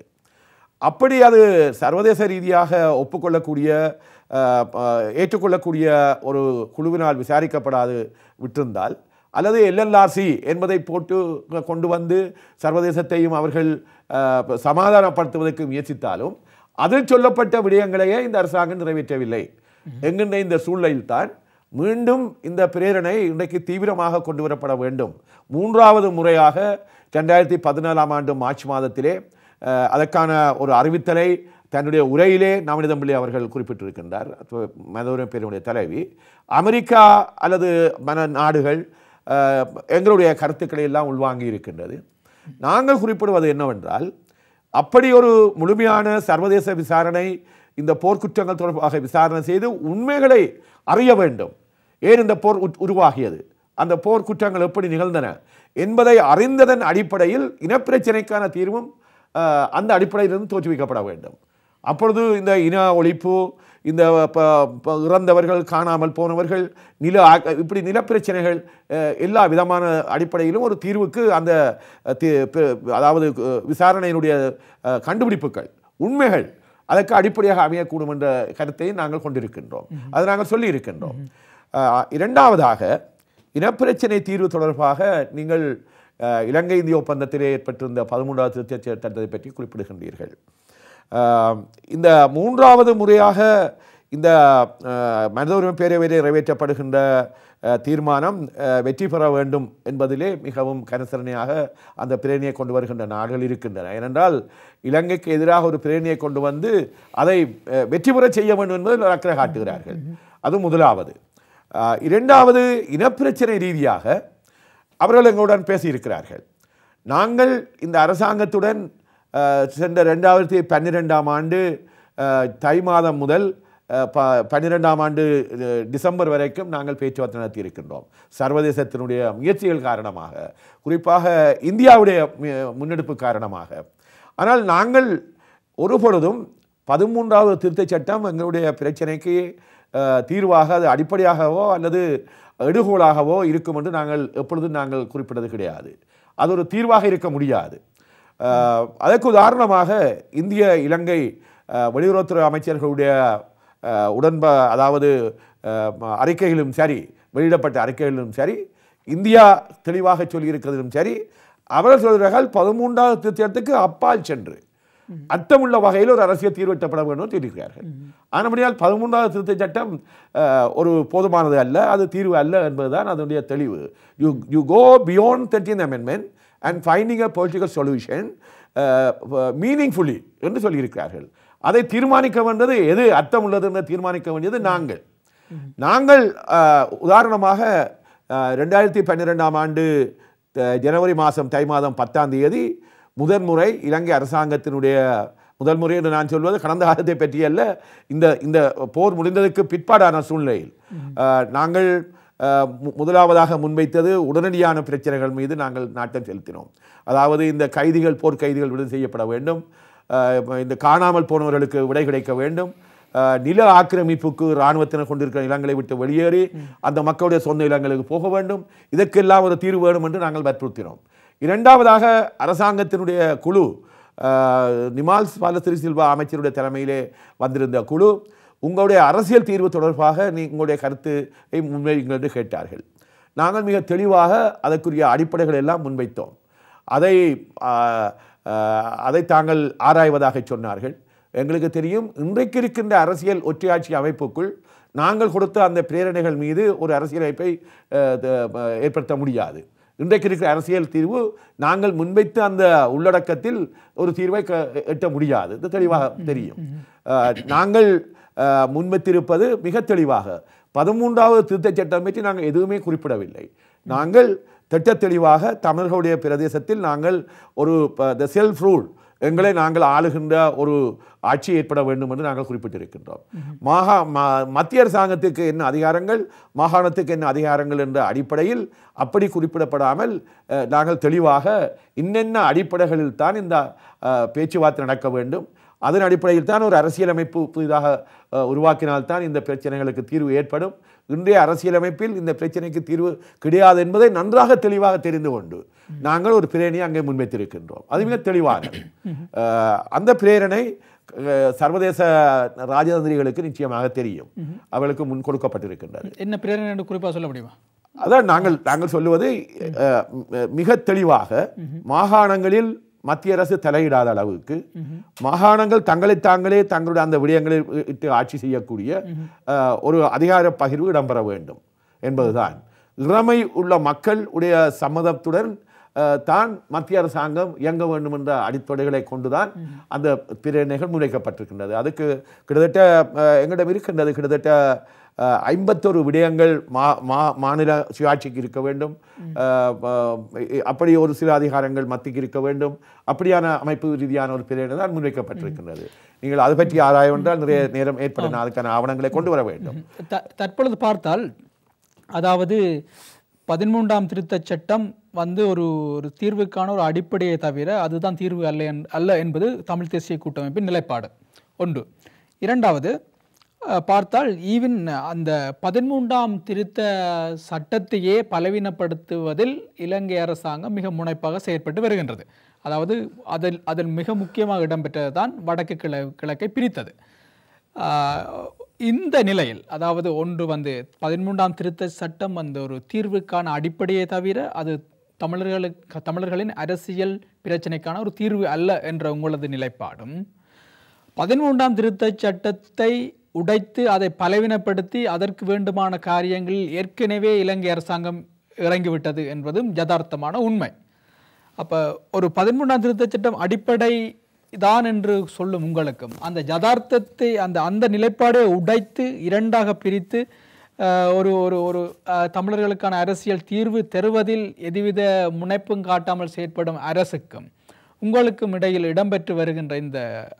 அப்படி அது சர்வதேச ரீதியாக ஒப்புக்கொள்ளக்கூடிய ஏற்றுக்கொள்ளக்கூடிய ஒரு குழுவினால் விசாரிக்கப்படாது விட்டிருந்தால் அல்லது எல்எல்ஆர்சி என்பதை போட்டு கொண்டு வந்து சர்வதேசத்தையும் அவர்கள் சமாதானப்படுத்துவதற்கு முயற்சித்தாலும் அதில் சொல்லப்பட்ட விடயங்களையே இந்த அரசாங்கம் நிறைவேற்றவில்லை என்கின்ற இந்த சூழ்நிலையில்தான் மீண்டும் இந்த பிரேரணை இன்றைக்கு தீவிரமாக கொண்டு வரப்பட வேண்டும் மூன்றாவது முறையாக ரெண்டாயிரத்தி பதினாலாம் ஆண்டு மார்ச் மாதத்திலே அதற்கான ஒரு அறிவித்தலை தன்னுடைய உரையிலே நவனிதம்பிள்ளி அவர்கள் குறிப்பிட்டிருக்கின்றார் மதுரை பேருடைய தலைவி அமெரிக்கா அல்லது மன நாடுகள் எங்களுடைய கருத்துக்களை எல்லாம் உள்வாங்கி இருக்கின்றது நாங்கள் குறிப்பிடுவது என்னவென்றால் அப்படி ஒரு முழுமையான சர்வதேச விசாரணை இந்த போர்க்குற்றங்கள் தொடர்பாக விசாரணை செய்து உண்மைகளை அறிய வேண்டும் ஏன் இந்த போர் உருவாகியது அந்த போர்க்குற்றங்கள் எப்படி நிகழ்ந்தன என்பதை அறிந்ததன் அடிப்படையில் இனப்பிரச்சனைக்கான தீர்வும் அந்த அடிப்படையிலிருந்து தோற்றுவிக்கப்பட வேண்டும் அப்பொழுது இந்த இன ஒழிப்பு இந்த இறந்தவர்கள் காணாமல் போனவர்கள் நில இப்படி நிலப்பிரச்சனைகள் எல்லா விதமான அடிப்படையிலும் ஒரு தீர்வுக்கு அந்த அதாவது விசாரணையினுடைய கண்டுபிடிப்புகள் உண்மைகள் அதற்கு அடிப்படையாக அமையக்கூடும் என்ற கருத்தை நாங்கள் கொண்டிருக்கின்றோம் அதை நாங்கள் சொல்லியிருக்கின்றோம் இரண்டாவதாக இனப்பிரச்சனை தீர்வு தொடர்பாக நீங்கள் இலங்கை இந்திய ஒப்பந்தத்திலே ஏற்பட்டிருந்த பதிமூன்றாவது திருத்த சட்டத்தை பற்றி குறிப்பிடுகின்றீர்கள் இந்த மூன்றாவது முறையாக இந்த மனித உரிமை பேரவையிலே நிறைவேற்றப்படுகின்ற தீர்மானம் வெற்றி பெற வேண்டும் என்பதிலே மிகவும் கனசரணையாக அந்த பிரேணியை கொண்டு வருகின்ற நாடுகள் இருக்கின்றன ஏனென்றால் இலங்கைக்கு எதிராக ஒரு பிரேணியை கொண்டு வந்து அதை வெற்றி பெற செய்ய வேண்டும் என்பதில் அக்கறை காட்டுகிறார்கள் அது முதலாவது இரண்டாவது இனப்பிரச்சனை ரீதியாக அவர்கள் எங்களுடன் பேசியிருக்கிறார்கள் நாங்கள் இந்த அரசாங்கத்துடன் சென்ற ரெண்டாயிரத்தி பன்னிரெண்டாம் ஆண்டு தை மாதம் முதல் ப பன்னிரெண்டாம் ஆண்டு டிசம்பர் வரைக்கும் நாங்கள் பேச்சுவார்த்தை நடத்தி இருக்கின்றோம் சர்வதேசத்தினுடைய முயற்சிகள் காரணமாக குறிப்பாக இந்தியாவுடைய முன்னெடுப்பு காரணமாக ஆனால் நாங்கள் ஒருபொழுதும் பதிமூன்றாவது திருத்தச் சட்டம் எங்களுடைய பிரச்சனைக்கு தீர்வாக அது அடிப்படையாகவோ அல்லது எடுகோலாகவோ இருக்கும் என்று நாங்கள் எப்பொழுதும் நாங்கள் குறிப்பிட்டது கிடையாது அது ஒரு தீர்வாக இருக்க முடியாது அதற்கு உதாரணமாக இந்திய இலங்கை வெளியுறவுத்துறை அமைச்சர்களுடைய உடன்ப அதாவது அறிக்கைகளும் சரி வெளியிடப்பட்ட அறிக்கைகளிலும் சரி இந்தியா தெளிவாக சொல்லியிருக்கிறதிலும் சரி அவர்கள் சொல்கிறார்கள் பதிமூன்றாவது திருத்தத்துக்கு அப்பால் சென்று அர்த்தமுள்ள வகையில் ஒரு அரசியல் தீர்வெட்டப்பட வேண்டும் சொல்லியிருக்கிறார்கள் ஆனபடியால் பதிமூன்றாவது திருத்த சட்டம் ஒரு போதுமானது அல்ல அது தீர்வு அல்ல என்பதுதான் அதனுடைய தெளிவு you you go beyond thirteen amendment and finding a political solution meaningfully என்று சொல்லியிருக்கிறார்கள் அதை தீர்மானிக்க வேண்டியது எது அர்த்தம் உள்ளது என்று தீர்மானிக்க வேண்டியது நாங்கள் நாங்கள் உதாரணமாக ரெண்டாயிரத்தி பன்னிரெண்டாம் ஆண்டு ஜனவரி மாதம் தை மாதம் பத்தாம் தேதி முதன்முறை இலங்கை அரசாங்கத்தினுடைய முதல் முறை என்று நான் சொல்வது கடந்த காலத்தை பற்றியல்ல இந்த இந்த போர் முடிந்ததுக்கு பிற்பாடான சூழ்நிலையில் நாங்கள் முதலாவதாக முன்வைத்தது உடனடியான பிரச்சனைகள் மீது நாங்கள் நாட்டம் செலுத்தினோம் அதாவது இந்த கைதிகள் போர்க்கைதிகள் விடுதலை செய்யப்பட வேண்டும் இந்த காணாமல் போனவர்களுக்கு விடை கிடைக்க வேண்டும் நில ஆக்கிரமிப்புக்கு இராணுவத்தினர் கொண்டிருக்கிற நிலங்களை விட்டு வெளியேறி அந்த மக்களுடைய சொந்த நிலங்களுக்கு போக வேண்டும் இதற்கெல்லாம் ஒரு தீர்வு வேணும் என்று நாங்கள் வற்புறுத்தினோம் இரண்டாவதாக அரசாங்கத்தினுடைய குழு நிமால்ஸ் பாலசிறி சில்வா அமைச்சருடைய தலைமையிலே வந்திருந்த குழு உங்களுடைய அரசியல் தீர்வு தொடர்பாக நீ உங்களுடைய கருத்தை முன்வைங்கள் என்று கேட்டார்கள் நாங்கள் மிக தெளிவாக அதற்குரிய அடிப்படைகள் எல்லாம் முன்வைத்தோம் அதை அதை தாங்கள் ஆராய்வதாக சொன்னார்கள் எங்களுக்கு தெரியும் இன்றைக்கு இருக்கின்ற அரசியல் ஒற்றையாட்சி அமைப்புக்குள் நாங்கள் கொடுத்த அந்த பிரேரணைகள் மீது ஒரு அரசியல் அமைப்பை ஏற்படுத்த முடியாது இன்றைக்கு இருக்கிற அரசியல் தீர்வு நாங்கள் முன்வைத்த அந்த உள்ளடக்கத்தில் ஒரு தீர்வை எட்ட முடியாது இது தெளிவாக தெரியும் நாங்கள் முன்வைத்திருப்பது மிக தெளிவாக பதிமூன்றாவது திருத்தச் சட்டம் பற்றி நாங்கள் எதுவுமே குறிப்பிடவில்லை நாங்கள் திட்ட தெளிவாக தமிழர்களுடைய பிரதேசத்தில் நாங்கள் ஒரு த செல்ஃப் ரூல் எங்களை நாங்கள் ஆளுகின்ற ஒரு ஆட்சி ஏற்பட வேண்டும் என்று நாங்கள் குறிப்பிட்டிருக்கின்றோம் மாகா மத்திய அரசாங்கத்துக்கு என்ன அதிகாரங்கள் மாகாணத்துக்கு என்ன அதிகாரங்கள் என்ற அடிப்படையில் அப்படி குறிப்பிடப்படாமல் நாங்கள் தெளிவாக இன்னென்ன அடிப்படைகளில் தான் இந்த பேச்சுவார்த்தை நடக்க வேண்டும் அதன் அடிப்படையில் தான் ஒரு அரசியலமைப்பு புதிதாக உருவாக்கினால்தான் இந்த பிரச்சனைகளுக்கு தீர்வு ஏற்படும் இன்றைய அரசியலமைப்பில் இந்த பிரச்சனைக்கு தீர்வு கிடையாது என்பதை நன்றாக தெளிவாக தெரிந்து கொண்டு நாங்கள் ஒரு பிரேரணையை அங்கே முன்வைத்திருக்கின்றோம் அது மிக தெளிவாக அந்த பிரேரணை சர்வதேச ராஜதந்திரிகளுக்கு நிச்சயமாக தெரியும் அவளுக்கு முன் கொடுக்கப்பட்டிருக்கின்றது என்ன பிரேரணை என்று குறிப்பாக சொல்ல முடியுமா அதான் நாங்கள் நாங்கள் சொல்லுவது மிக தெளிவாக மாகாணங்களில் மத்திய அரசு தலையிடாத அளவுக்கு மாகாணங்கள் தங்களை தாங்களே தங்களுடைய அந்த விடயங்களை இட்டு ஆட்சி செய்யக்கூடிய ஒரு அதிகார பகிர்வு இடம்பெற வேண்டும் என்பதுதான் இறமை உள்ள மக்கள் உடைய சம்மதத்துடன் தான் மத்திய அரசாங்கம் இயங்க வேண்டும் என்ற அடித்தொடைகளை கொண்டுதான் அந்த பிற முன்வைக்கப்பட்டிருக்கின்றது அதுக்கு கிட்டத்தட்ட எங்களிடம் இருக்கின்றது கிட்டத்தட்ட ஐம்பத்தொரு விடயங்கள் மா மா மாநில சுயாட்சிக்கு இருக்க வேண்டும் அப்படி ஒரு சில அதிகாரங்கள் மத்திக்கு இருக்க வேண்டும் அப்படியான அமைப்பு ரீதியான ஒரு பிரிவினை தான் முன்வைக்கப்பட்டிருக்கின்றது நீங்கள் அதை பற்றி ஆராயவென்றால் என்றால் நிறைய நேரம் ஏற்படும் அதுக்கான ஆவணங்களை கொண்டு வர வேண்டும் தற்பொழுது பார்த்தால் அதாவது பதிமூன்றாம் திருத்தச் சட்டம் வந்து ஒரு ஒரு தீர்வுக்கான ஒரு அடிப்படையை தவிர அதுதான் தீர்வு அல்ல அல்ல என்பது தமிழ் தேசிய கூட்டமைப்பின் நிலைப்பாடு ஒன்று இரண்டாவது பார்த்தால் ஈவின் அந்த பதிமூன்றாம் திருத்த சட்டத்தையே பலவீனப்படுத்துவதில் இலங்கை அரசாங்கம் மிக முனைப்பாக செயற்பட்டு வருகின்றது அதாவது அதில் அதில் மிக முக்கியமாக இடம்பெற்றது தான் வடக்கு கிழ கிழக்கை பிரித்தது இந்த நிலையில் அதாவது ஒன்று வந்து பதிமூன்றாம் திருத்த சட்டம் அந்த ஒரு தீர்வுக்கான அடிப்படையை தவிர அது தமிழர்களுக்கு தமிழர்களின் அரசியல் பிரச்சனைக்கான ஒரு தீர்வு அல்ல என்ற உங்களது நிலைப்பாடும் பதிமூன்றாம் திருத்த சட்டத்தை உடைத்து அதை பலவீனப்படுத்தி அதற்கு வேண்டுமான காரியங்களில் ஏற்கனவே இலங்கை அரசாங்கம் இறங்கிவிட்டது என்பதும் யதார்த்தமான உண்மை அப்போ ஒரு பதிமூணாம் திருத்தச் சட்டம் அடிப்படை தான் என்று சொல்லும் உங்களுக்கும் அந்த யதார்த்தத்தை அந்த அந்த நிலைப்பாடை உடைத்து இரண்டாக பிரித்து ஒரு ஒரு ஒரு தமிழர்களுக்கான அரசியல் தீர்வு தருவதில் எதுவித முனைப்பும் காட்டாமல் செயற்படும் அரசுக்கும் உங்களுக்கும் இடையில் இடம்பெற்று வருகின்ற இந்த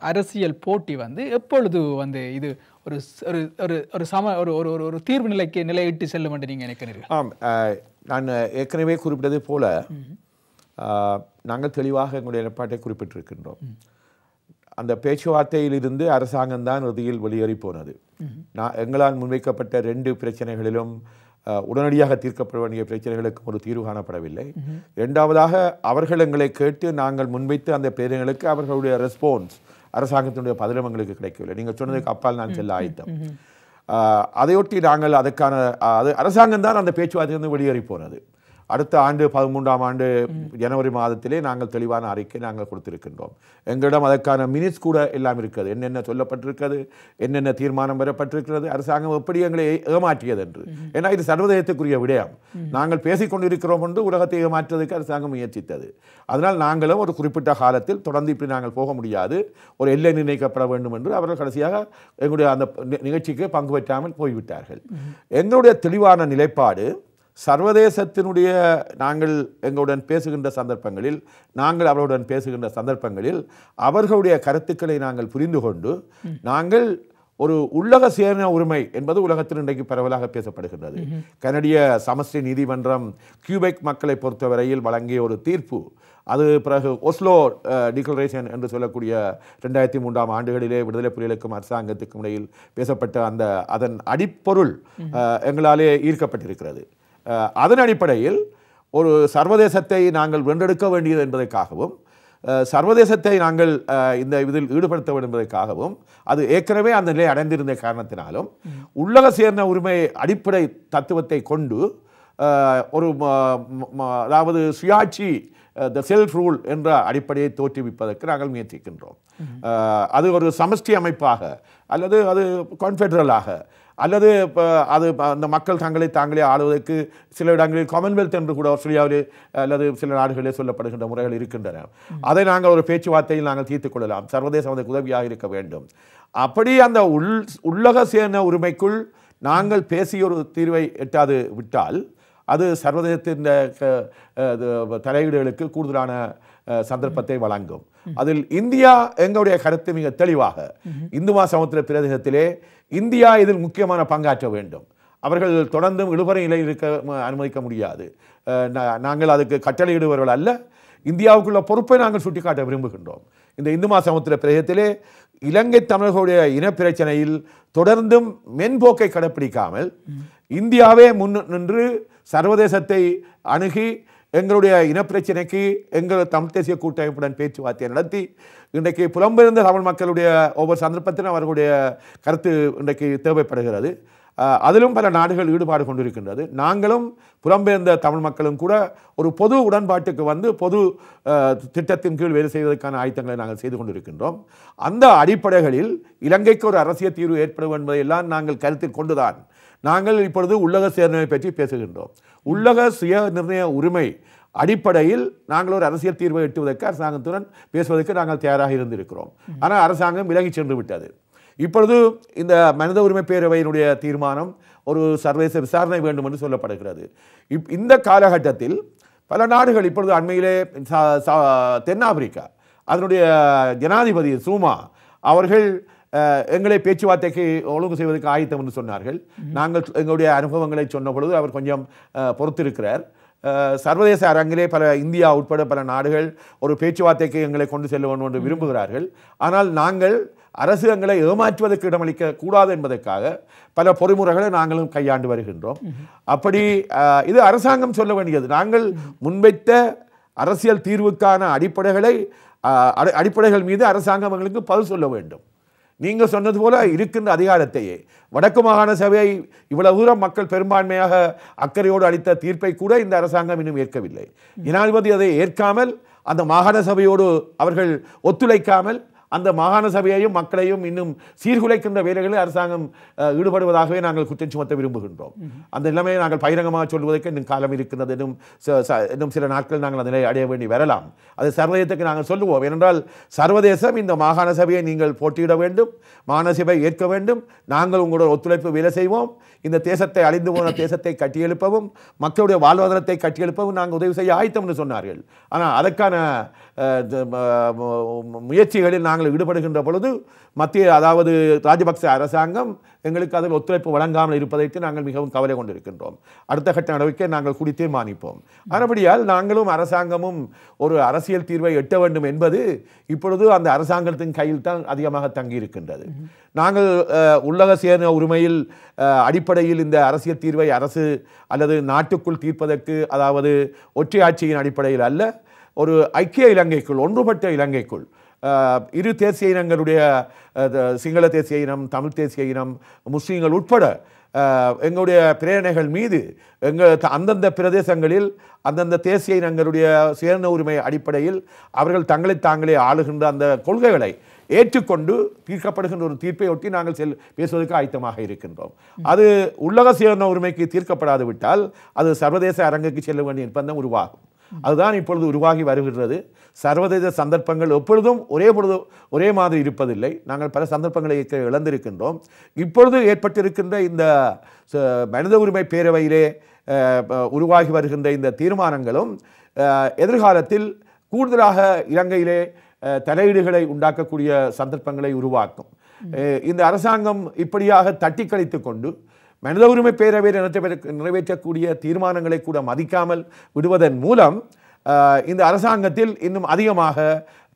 அரசியல் போட்டி வந்து எப்பொழுது வந்து இது ஒரு ஒரு ஒரு ஒரு சம ஒரு ஒரு ஒரு ஒரு தீர்வு நிலைக்கு நிலையிட்டு செல்லும் என்று நீங்கள் நினைக்கிறீர்கள் ஆம் நான் ஏற்கனவே குறிப்பிட்டது போல நாங்கள் தெளிவாக எங்களுடைய நிலைப்பாட்டை குறிப்பிட்டிருக்கின்றோம் அந்த பேச்சுவார்த்தையிலிருந்து அரசாங்கம்தான் இறுதியில் வெளியேறி போனது நான் எங்களால் முன்வைக்கப்பட்ட ரெண்டு பிரச்சனைகளிலும் உடனடியாக தீர்க்கப்பட வேண்டிய பிரச்சனைகளுக்கு ஒரு தீர்வு காணப்படவில்லை இரண்டாவதாக அவர்கள் எங்களை கேட்டு நாங்கள் முன்வைத்து அந்த பிரச்சனைகளுக்கு அவர்களுடைய ரெஸ்பான்ஸ் அரசாங்கத்தினுடைய பதிலும் எங்களுக்கு கிடைக்கவில்லை நீங்கள் சொன்னதுக்கு அப்பால் நான் செல்ல ஆயத்தம் அதையொட்டி நாங்கள் அதுக்கான அது அரசாங்கம் தான் அந்த வந்து வெளியேறி போனது அடுத்த ஆண்டு பதிமூன்றாம் ஆண்டு ஜனவரி மாதத்திலே நாங்கள் தெளிவான அறிக்கை நாங்கள் கொடுத்திருக்கின்றோம் எங்களிடம் அதற்கான மினிட்ஸ் கூட எல்லாம் இருக்கிறது என்னென்ன சொல்லப்பட்டிருக்கிறது என்னென்ன தீர்மானம் பெறப்பட்டிருக்கிறது அரசாங்கம் எப்படி எங்களை ஏமாற்றியது என்று ஏன்னா இது சர்வதேசத்துக்குரிய விடயம் நாங்கள் பேசிக்கொண்டிருக்கிறோம் என்று உலகத்தை ஏமாற்றுவதற்கு அரசாங்கம் முயற்சித்தது அதனால் நாங்களும் ஒரு குறிப்பிட்ட காலத்தில் தொடர்ந்து இப்படி நாங்கள் போக முடியாது ஒரு எல்லை நிர்ணயிக்கப்பட வேண்டும் என்று அவர்கள் கடைசியாக எங்களுடைய அந்த நிகழ்ச்சிக்கு பங்கு பெற்றாமல் போய்விட்டார்கள் எங்களுடைய தெளிவான நிலைப்பாடு சர்வதேசத்தினுடைய நாங்கள் எங்களுடன் பேசுகின்ற சந்தர்ப்பங்களில் நாங்கள் அவர்களுடன் பேசுகின்ற சந்தர்ப்பங்களில் அவர்களுடைய கருத்துக்களை நாங்கள் புரிந்து கொண்டு நாங்கள் ஒரு உள்ளக சேன உரிமை என்பது உலகத்தில் இன்றைக்கு பரவலாக பேசப்படுகின்றது கனடிய சமஸ்டி நீதிமன்றம் கியூபெக் மக்களை பொறுத்தவரையில் வழங்கிய ஒரு தீர்ப்பு அது பிறகு ஒஸ்லோ டிக்ளரேஷன் என்று சொல்லக்கூடிய ரெண்டாயிரத்தி மூன்றாம் ஆண்டுகளிலே விடுதலை புலிகளுக்கும் அரசாங்கத்துக்கும் இடையில் பேசப்பட்ட அந்த அதன் அடிப்பொருள் எங்களாலே ஈர்க்கப்பட்டிருக்கிறது அதன் அடிப்படையில் ஒரு சர்வதேசத்தை நாங்கள் வென்றெடுக்க வேண்டியது என்பதற்காகவும் சர்வதேசத்தை நாங்கள் இந்த இதில் ஈடுபடுத்த வேண்டும் என்பதற்காகவும் அது ஏற்கனவே அந்த நிலை அடைந்திருந்த காரணத்தினாலும் உள்ளக சேர்ந்த உரிமை அடிப்படை தத்துவத்தை கொண்டு ஒரு அதாவது சுயாட்சி த செல்ஃப் ரூல் என்ற அடிப்படையை தோற்றுவிப்பதற்கு நாங்கள் முயற்சிக்கின்றோம் அது ஒரு சமஷ்டி அமைப்பாக அல்லது அது கான்ஃபெடரலாக அல்லது இப்போ அது அந்த மக்கள் தங்களை தாங்களே ஆளுவதற்கு சில இடங்களில் காமன்வெல்த் என்று கூட ஆஸ்திரேலியாவிலே அல்லது சில நாடுகளிலே சொல்லப்படுகின்ற முறைகள் இருக்கின்றன அதை நாங்கள் ஒரு பேச்சுவார்த்தையில் நாங்கள் தீர்த்து கொள்ளலாம் சர்வதேச அதற்கு உதவியாக இருக்க வேண்டும் அப்படி அந்த உள் உள்ளக சேர்ந்த உரிமைக்குள் நாங்கள் பேசிய ஒரு தீர்வை எட்டாது விட்டால் அது சர்வதேசத்தின் தலையீடுகளுக்கு கூடுதலான சந்தர்ப்பத்தை வழங்கும் அதில் இந்தியா எங்களுடைய கருத்து மிக தெளிவாக இந்து மாசமுத்திர பிரதேசத்திலே இந்தியா இதில் முக்கியமான பங்காற்ற வேண்டும் அவர்கள் தொடர்ந்தும் இழுபறை நிலையில் இருக்க அனுமதிக்க முடியாது நாங்கள் அதுக்கு கட்டளையிடுபவர்கள் அல்ல இந்தியாவுக்குள்ள பொறுப்பை நாங்கள் சுட்டிக்காட்ட விரும்புகின்றோம் இந்த இந்து மாசமுத்திர பிரதேசத்திலே இலங்கை தமிழர்களுடைய இனப்பிரச்சனையில் தொடர்ந்தும் மென்போக்கை கடைப்பிடிக்காமல் இந்தியாவே முன் நின்று சர்வதேசத்தை அணுகி எங்களுடைய இனப்பிரச்சனைக்கு எங்கள் தமிழ் தேசிய கூட்டமைப்புடன் பேச்சுவார்த்தை நடத்தி இன்றைக்கு புலம்பெயர்ந்த தமிழ் மக்களுடைய ஒவ்வொரு சந்தர்ப்பத்திலும் அவர்களுடைய கருத்து இன்றைக்கு தேவைப்படுகிறது அதிலும் பல நாடுகள் ஈடுபாடு கொண்டிருக்கின்றது நாங்களும் புலம்பெயர்ந்த தமிழ் மக்களும் கூட ஒரு பொது உடன்பாட்டுக்கு வந்து பொது திட்டத்தின் கீழ் வேலை செய்வதற்கான ஆயத்தங்களை நாங்கள் செய்து கொண்டிருக்கின்றோம் அந்த அடிப்படைகளில் இலங்கைக்கு ஒரு அரசியல் தீர்வு ஏற்படும் என்பதையெல்லாம் நாங்கள் கருத்தில் கொண்டுதான் நாங்கள் இப்பொழுது உள்ளக சுயநிர்ணயம் பற்றி பேசுகின்றோம் உள்ளக சுய நிர்ணய உரிமை அடிப்படையில் நாங்கள் ஒரு அரசியல் தீர்வை எட்டுவதற்கு அரசாங்கத்துடன் பேசுவதற்கு நாங்கள் தயாராக இருந்திருக்கிறோம் ஆனால் அரசாங்கம் விலகி சென்று விட்டது இப்பொழுது இந்த மனித உரிமை பேரவையினுடைய தீர்மானம் ஒரு சர்வதேச விசாரணை வேண்டும் என்று சொல்லப்படுகிறது இப் இந்த காலகட்டத்தில் பல நாடுகள் இப்பொழுது அண்மையிலே தென்னாப்பிரிக்கா அதனுடைய ஜனாதிபதி சூமா அவர்கள் எங்களை பேச்சுவார்த்தைக்கு ஒழுங்கு செய்வதற்கு ஆயத்தம் என்று சொன்னார்கள் நாங்கள் எங்களுடைய அனுபவங்களை சொன்ன பொழுது அவர் கொஞ்சம் பொறுத்திருக்கிறார் சர்வதேச அரங்கிலே பல இந்தியா உட்பட பல நாடுகள் ஒரு பேச்சுவார்த்தைக்கு எங்களை கொண்டு செல்ல வேண்டும் என்று விரும்புகிறார்கள் ஆனால் நாங்கள் அரசு எங்களை ஏமாற்றுவதற்கு இடமளிக்க கூடாது என்பதற்காக பல பொறிமுறைகளை நாங்களும் கையாண்டு வருகின்றோம் அப்படி இது அரசாங்கம் சொல்ல வேண்டியது நாங்கள் முன்வைத்த அரசியல் தீர்வுக்கான அடிப்படைகளை அடிப்படைகள் மீது அரசாங்கம் எங்களுக்கு பதில் சொல்ல வேண்டும் நீங்கள் சொன்னது போல இருக்கின்ற அதிகாரத்தையே வடக்கு மாகாண சபையை இவ்வளவு தூரம் மக்கள் பெரும்பான்மையாக அக்கறையோடு அளித்த தீர்ப்பை கூட இந்த அரசாங்கம் இன்னும் ஏற்கவில்லை ஜனாதிபதி அதை ஏற்காமல் அந்த மாகாண சபையோடு அவர்கள் ஒத்துழைக்காமல் அந்த மாகாண சபையையும் மக்களையும் இன்னும் சீர்குலைக்கின்ற வேலைகளில் அரசாங்கம் ஈடுபடுவதாகவே நாங்கள் குற்றம் சுமத்த விரும்புகின்றோம் அந்த நிலைமையை நாங்கள் பகிரங்கமாக சொல்வதற்கு இன்னும் காலம் இருக்கின்றது இன்னும் சில நாட்கள் நாங்கள் அந்த நிலையை அடைய வேண்டி வரலாம் அது சர்வதேசத்துக்கு நாங்கள் சொல்லுவோம் ஏனென்றால் சர்வதேசம் இந்த மாகாண சபையை நீங்கள் போட்டியிட வேண்டும் மாகாண சபை ஏற்க வேண்டும் நாங்கள் உங்களோட ஒத்துழைப்பு வேலை செய்வோம் இந்த தேசத்தை அழிந்து போன தேசத்தை கட்டியெழுப்பவும் மக்களுடைய வாழ்வாதாரத்தை கட்டியெழுப்பவும் நாங்கள் உதவி செய்ய ஆயத்தம்னு சொன்னார்கள் ஆனால் அதற்கான முயற்சிகளில் நாங்கள் ஈடுபடுகின்ற பொழுது மத்திய அதாவது ராஜபக்ச அரசாங்கம் எங்களுக்கு அதில் ஒத்துழைப்பு வழங்காமல் இருப்பதைத்து நாங்கள் மிகவும் கவலை கொண்டிருக்கின்றோம் அடுத்த கட்ட நடவடிக்கை நாங்கள் கூடி தீர்மானிப்போம் மறுபடியால் நாங்களும் அரசாங்கமும் ஒரு அரசியல் தீர்வை எட்ட வேண்டும் என்பது இப்பொழுது அந்த அரசாங்கத்தின் கையில் தான் அதிகமாக தங்கியிருக்கின்றது நாங்கள் உள்ளக சேன உரிமையில் அடிப்படையில் இந்த அரசியல் தீர்வை அரசு அல்லது நாட்டுக்குள் தீர்ப்பதற்கு அதாவது ஒற்றையாட்சியின் அடிப்படையில் அல்ல ஒரு ஐக்கிய இலங்கைக்குள் ஒன்றுபட்ட இலங்கைக்குள் இரு தேசிய இனங்களுடைய சிங்கள தேசிய இனம் தமிழ் தேசிய இனம் முஸ்லீம்கள் உட்பட எங்களுடைய பிரேரணைகள் மீது எங்கள் அந்தந்த பிரதேசங்களில் அந்தந்த தேசிய இனங்களுடைய சுயன உரிமை அடிப்படையில் அவர்கள் தங்களை தாங்களே ஆளுகின்ற அந்த கொள்கைகளை ஏற்றுக்கொண்டு தீர்க்கப்படுகின்ற ஒரு தீர்ப்பை ஒட்டி நாங்கள் செல் பேசுவதற்கு ஆயத்தமாக இருக்கின்றோம் அது உள்ளக சுயன உரிமைக்கு தீர்க்கப்படாது விட்டால் அது சர்வதேச அரங்குக்கு செல்ல வேண்டிய நிர்பந்தம் உருவாகும் அதுதான் இப்பொழுது உருவாகி வருகின்றது சர்வதேச சந்தர்ப்பங்கள் எப்பொழுதும் ஒரே பொழுது ஒரே மாதிரி இருப்பதில்லை நாங்கள் பல சந்தர்ப்பங்களை இழந்திருக்கின்றோம் இப்பொழுது ஏற்பட்டிருக்கின்ற இந்த மனித உரிமை பேரவையிலே உருவாகி வருகின்ற இந்த தீர்மானங்களும் எதிர்காலத்தில் கூடுதலாக இலங்கையிலே தலையீடுகளை உண்டாக்கக்கூடிய சந்தர்ப்பங்களை உருவாக்கும் இந்த அரசாங்கம் இப்படியாக தட்டி கழித்து கொண்டு மனித உரிமை பேரவை நிறைவேற்ற நிறைவேற்றக்கூடிய தீர்மானங்களை கூட மதிக்காமல் விடுவதன் மூலம் இந்த அரசாங்கத்தில் இன்னும் அதிகமாக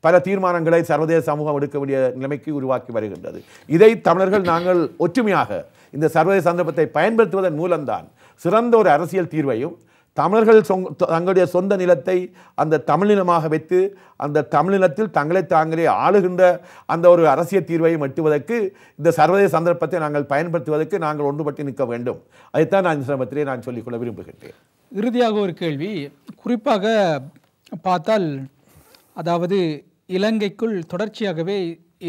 பல தீர்மானங்களை சர்வதேச சமூகம் எடுக்க வேண்டிய நிலைமைக்கு உருவாக்கி வருகின்றது இதை தமிழர்கள் நாங்கள் ஒற்றுமையாக இந்த சர்வதேச சந்தர்ப்பத்தை பயன்படுத்துவதன் மூலம்தான் சிறந்த ஒரு அரசியல் தீர்வையும் தமிழர்கள் சொங் தங்களுடைய சொந்த நிலத்தை அந்த தமிழினமாக வைத்து அந்த தமிழினத்தில் தங்களை தாங்களே ஆளுகின்ற அந்த ஒரு அரசியல் தீர்வையும் மட்டுவதற்கு இந்த சர்வதேச சந்தர்ப்பத்தை நாங்கள் பயன்படுத்துவதற்கு நாங்கள் ஒன்றுபட்டு நிற்க வேண்டும் அதைத்தான் நான் இந்த சந்தர்ப்பத்திலே நான் சொல்லிக்கொள்ள விரும்புகின்றேன் இறுதியாக ஒரு கேள்வி குறிப்பாக பார்த்தால் அதாவது இலங்கைக்குள் தொடர்ச்சியாகவே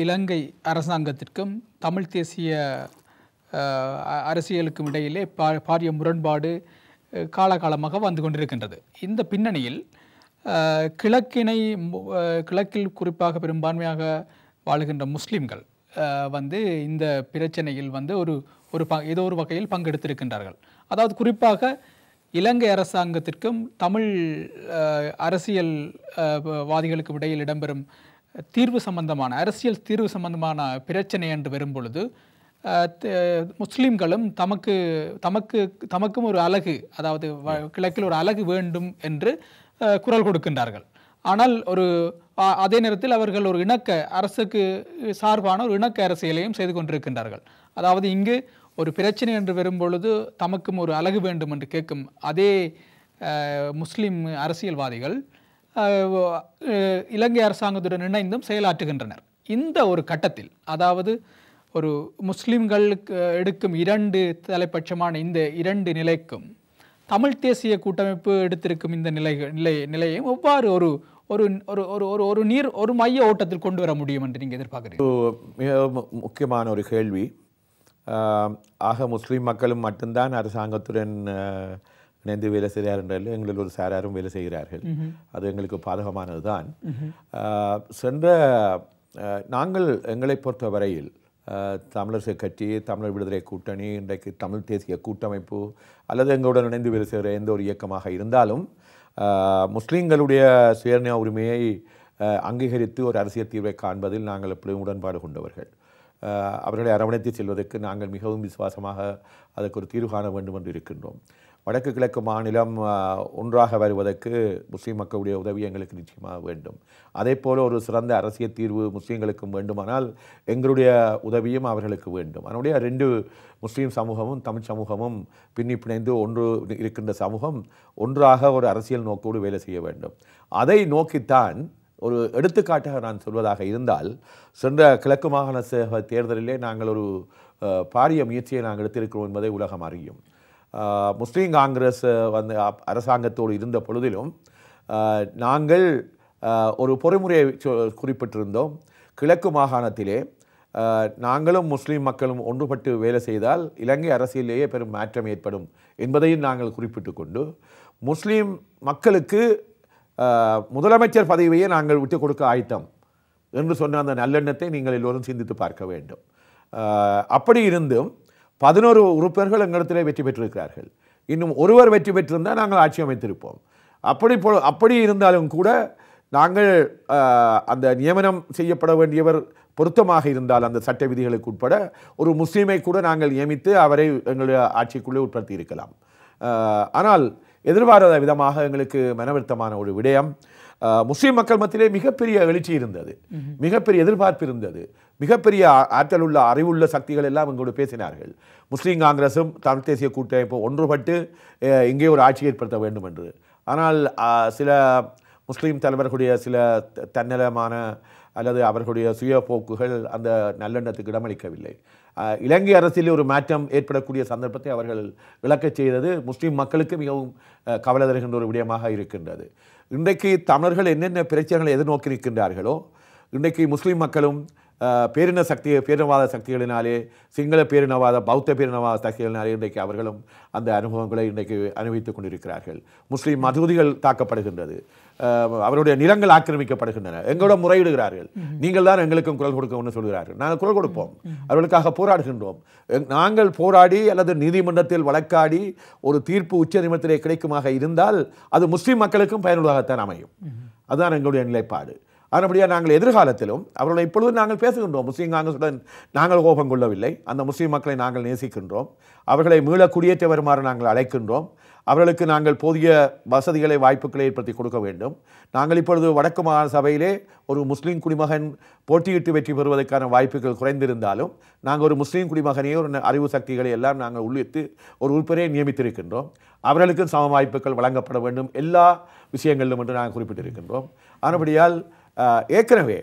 இலங்கை அரசாங்கத்திற்கும் தமிழ் தேசிய அரசியலுக்கும் இடையிலே பாரிய முரண்பாடு காலகாலமாக வந்து கொண்டிருக்கின்றது இந்த பின்னணியில் கிழக்கினை கிழக்கில் குறிப்பாக பெரும்பான்மையாக வாழுகின்ற முஸ்லீம்கள் வந்து இந்த பிரச்சனையில் வந்து ஒரு ஒரு ப ஏதோ ஒரு வகையில் பங்கெடுத்திருக்கின்றார்கள் அதாவது குறிப்பாக இலங்கை அரசாங்கத்திற்கும் தமிழ் அரசியல் வாதிகளுக்கும் இடையில் இடம்பெறும் தீர்வு சம்பந்தமான அரசியல் தீர்வு சம்பந்தமான பிரச்சனை என்று வரும்பொழுது முஸ்லீம்களும் தமக்கு தமக்கு தமக்கும் ஒரு அழகு அதாவது கிழக்கில் ஒரு அழகு வேண்டும் என்று குரல் கொடுக்கின்றார்கள் ஆனால் ஒரு அதே நேரத்தில் அவர்கள் ஒரு இணக்க அரசுக்கு சார்பான ஒரு இணக்க அரசியலையும் செய்து கொண்டிருக்கின்றார்கள் அதாவது இங்கு ஒரு பிரச்சனை என்று வரும்பொழுது தமக்கும் ஒரு அழகு வேண்டும் என்று கேட்கும் அதே முஸ்லீம் அரசியல்வாதிகள் இலங்கை அரசாங்கத்துடன் இணைந்தும் செயலாற்றுகின்றனர் இந்த ஒரு கட்டத்தில் அதாவது ஒரு முஸ்லிம்களுக்கு எடுக்கும் இரண்டு தலைப்பட்சமான இந்த இரண்டு நிலைக்கும் தமிழ் தேசிய கூட்டமைப்பு எடுத்திருக்கும் இந்த நிலை நிலை நிலையை எவ்வாறு ஒரு ஒரு ஒரு ஒரு ஒரு ஒரு நீர் ஒரு மைய ஓட்டத்தில் கொண்டு வர முடியும் என்று நீங்கள் எதிர்பார்க்குறீங்க மிக முக்கியமான ஒரு கேள்வி ஆக முஸ்லீம் மக்களும் மட்டும்தான் அரசாங்கத்துடன் இணைந்து வேலை செய்கிறார் என்றால் எங்களில் ஒரு சாராரும் வேலை செய்கிறார்கள் அது எங்களுக்கு பாதகமானது தான் சென்ற நாங்கள் எங்களை பொறுத்த வரையில் தமிழரசு கட்சி தமிழர் விடுதலை கூட்டணி இன்றைக்கு தமிழ் தேசிய கூட்டமைப்பு அல்லது எங்களுடன் இணைந்து வேலை செய்கிற எந்த ஒரு இயக்கமாக இருந்தாலும் முஸ்லீம்களுடைய சுயநிய உரிமையை அங்கீகரித்து ஒரு அரசியல் தீர்வை காண்பதில் நாங்கள் எப்படியும் உடன்பாடு கொண்டவர்கள் அவர்களை அரவணைத்து செல்வதற்கு நாங்கள் மிகவும் விசுவாசமாக அதற்கு ஒரு தீர்வு காண வேண்டும் என்று இருக்கின்றோம் வடக்கு கிழக்கு மாநிலம் ஒன்றாக வருவதற்கு முஸ்லீம் மக்களுடைய உதவி எங்களுக்கு நிச்சயமாக வேண்டும் அதே போல் ஒரு சிறந்த அரசியல் தீர்வு முஸ்லீம்களுக்கும் வேண்டுமானால் எங்களுடைய உதவியும் அவர்களுக்கு வேண்டும் அதனுடைய ரெண்டு முஸ்லீம் சமூகமும் தமிழ் சமூகமும் பின்னி பிணைந்து ஒன்று இருக்கின்ற சமூகம் ஒன்றாக ஒரு அரசியல் நோக்கோடு வேலை செய்ய வேண்டும் அதை நோக்கித்தான் ஒரு எடுத்துக்காட்டாக நான் சொல்வதாக இருந்தால் சென்ற கிழக்கு மாகாண தேர்தலிலே நாங்கள் ஒரு பாரிய முயற்சியை நாங்கள் எடுத்திருக்கிறோம் என்பதை உலகம் அறியும் முஸ்லீம் காங்கிரஸ் வந்து அரசாங்கத்தோடு இருந்த பொழுதிலும் நாங்கள் ஒரு பொறிமுறையை குறிப்பிட்டிருந்தோம் கிழக்கு மாகாணத்திலே நாங்களும் முஸ்லீம் மக்களும் ஒன்றுபட்டு வேலை செய்தால் இலங்கை அரசியலேயே பெரும் மாற்றம் ஏற்படும் என்பதையும் நாங்கள் குறிப்பிட்டு கொண்டு முஸ்லீம் மக்களுக்கு முதலமைச்சர் பதவியை நாங்கள் விட்டு கொடுக்க ஆயிட்டம் என்று சொன்ன அந்த நல்லெண்ணத்தை நீங்கள் எல்லோரும் சிந்தித்து பார்க்க வேண்டும் அப்படி இருந்தும் பதினோரு உறுப்பினர்கள் எங்களிடத்திலே வெற்றி பெற்றிருக்கிறார்கள் இன்னும் ஒருவர் வெற்றி பெற்றிருந்தால் நாங்கள் ஆட்சி அமைத்திருப்போம் அப்படி போ அப்படி இருந்தாலும் கூட நாங்கள் அந்த நியமனம் செய்யப்பட வேண்டியவர் பொருத்தமாக இருந்தால் அந்த சட்ட விதிகளுக்கு உட்பட ஒரு முஸ்லீமை கூட நாங்கள் நியமித்து அவரை எங்களுடைய ஆட்சிக்குள்ளே உட்படுத்தி இருக்கலாம் ஆனால் எதிர்பாராத விதமாக எங்களுக்கு மனவருத்தமான ஒரு விடயம் முஸ்லீம் மக்கள் மத்தியிலே மிகப்பெரிய எழுச்சி இருந்தது மிகப்பெரிய எதிர்பார்ப்பு இருந்தது மிகப்பெரிய ஆற்றல் உள்ள அறிவுள்ள சக்திகள் எல்லாம் இங்கோடு பேசினார்கள் முஸ்லீம் காங்கிரஸும் தமிழ் தேசிய கூட்டமைப்பு ஒன்றுபட்டு இங்கே ஒரு ஆட்சி ஏற்படுத்த வேண்டும் என்று ஆனால் சில முஸ்லீம் தலைவர்களுடைய சில தன்னலமான அல்லது அவர்களுடைய சுய போக்குகள் அந்த நல்லெண்ணத்துக்கு இடமளிக்கவில்லை இலங்கை அரசில் ஒரு மாற்றம் ஏற்படக்கூடிய சந்தர்ப்பத்தை அவர்கள் விளக்கச் செய்தது முஸ்லீம் மக்களுக்கு மிகவும் கவலை தருகின்ற ஒரு விடயமாக இருக்கின்றது இன்றைக்கு தமிழர்கள் என்னென்ன பிரச்சனைகளை எதிர்நோக்கி இருக்கின்றார்களோ இன்றைக்கு முஸ்லீம் மக்களும் பேரின சக்தி பேரினவாத சக்திகளினாலே சிங்கள பேரினவாத பௌத்த பேரினவாத சக்திகளினாலே இன்றைக்கு அவர்களும் அந்த அனுபவங்களை இன்றைக்கு அனுபவித்துக் கொண்டிருக்கிறார்கள் முஸ்லீம் மதுகுதிகள் தாக்கப்படுகின்றது அவருடைய நிலங்கள் ஆக்கிரமிக்கப்படுகின்றன எங்களோட முறையிடுகிறார்கள் நீங்கள் தான் எங்களுக்கும் குரல் கொடுக்கணும்னு சொல்கிறார்கள் நாங்கள் குரல் கொடுப்போம் அவர்களுக்காக போராடுகின்றோம் நாங்கள் போராடி அல்லது நீதிமன்றத்தில் வழக்காடி ஒரு தீர்ப்பு உச்ச நிமிடத்திலே கிடைக்குமாக இருந்தால் அது முஸ்லீம் மக்களுக்கும் பயனுள்ளதாகத்தான் அமையும் அதுதான் எங்களுடைய நிலைப்பாடு அதனபடியாக நாங்கள் எதிர்காலத்திலும் அவர்களை இப்பொழுது நாங்கள் பேசுகின்றோம் முஸ்லீம் காங்கிரசுடன் நாங்கள் கோபம் கொள்ளவில்லை அந்த முஸ்லீம் மக்களை நாங்கள் நேசிக்கின்றோம் அவர்களை மீள குடியேற்ற வருமாறு நாங்கள் அழைக்கின்றோம் அவர்களுக்கு நாங்கள் போதிய வசதிகளை வாய்ப்புகளை ஏற்படுத்தி கொடுக்க வேண்டும் நாங்கள் இப்பொழுது வடக்கு மாகாண சபையிலே ஒரு முஸ்லீம் குடிமகன் போட்டியிட்டு வெற்றி பெறுவதற்கான வாய்ப்புகள் குறைந்திருந்தாலும் நாங்கள் ஒரு முஸ்லீம் குடிமகனையே ஒரு அறிவு சக்திகளை எல்லாம் நாங்கள் உள்ளித்து ஒரு உறுப்பினரை நியமித்திருக்கின்றோம் அவர்களுக்கும் சம வாய்ப்புகள் வழங்கப்பட வேண்டும் எல்லா விஷயங்களிலும் என்று நாங்கள் குறிப்பிட்டிருக்கின்றோம் ஆனபடியால் ஏற்கனவே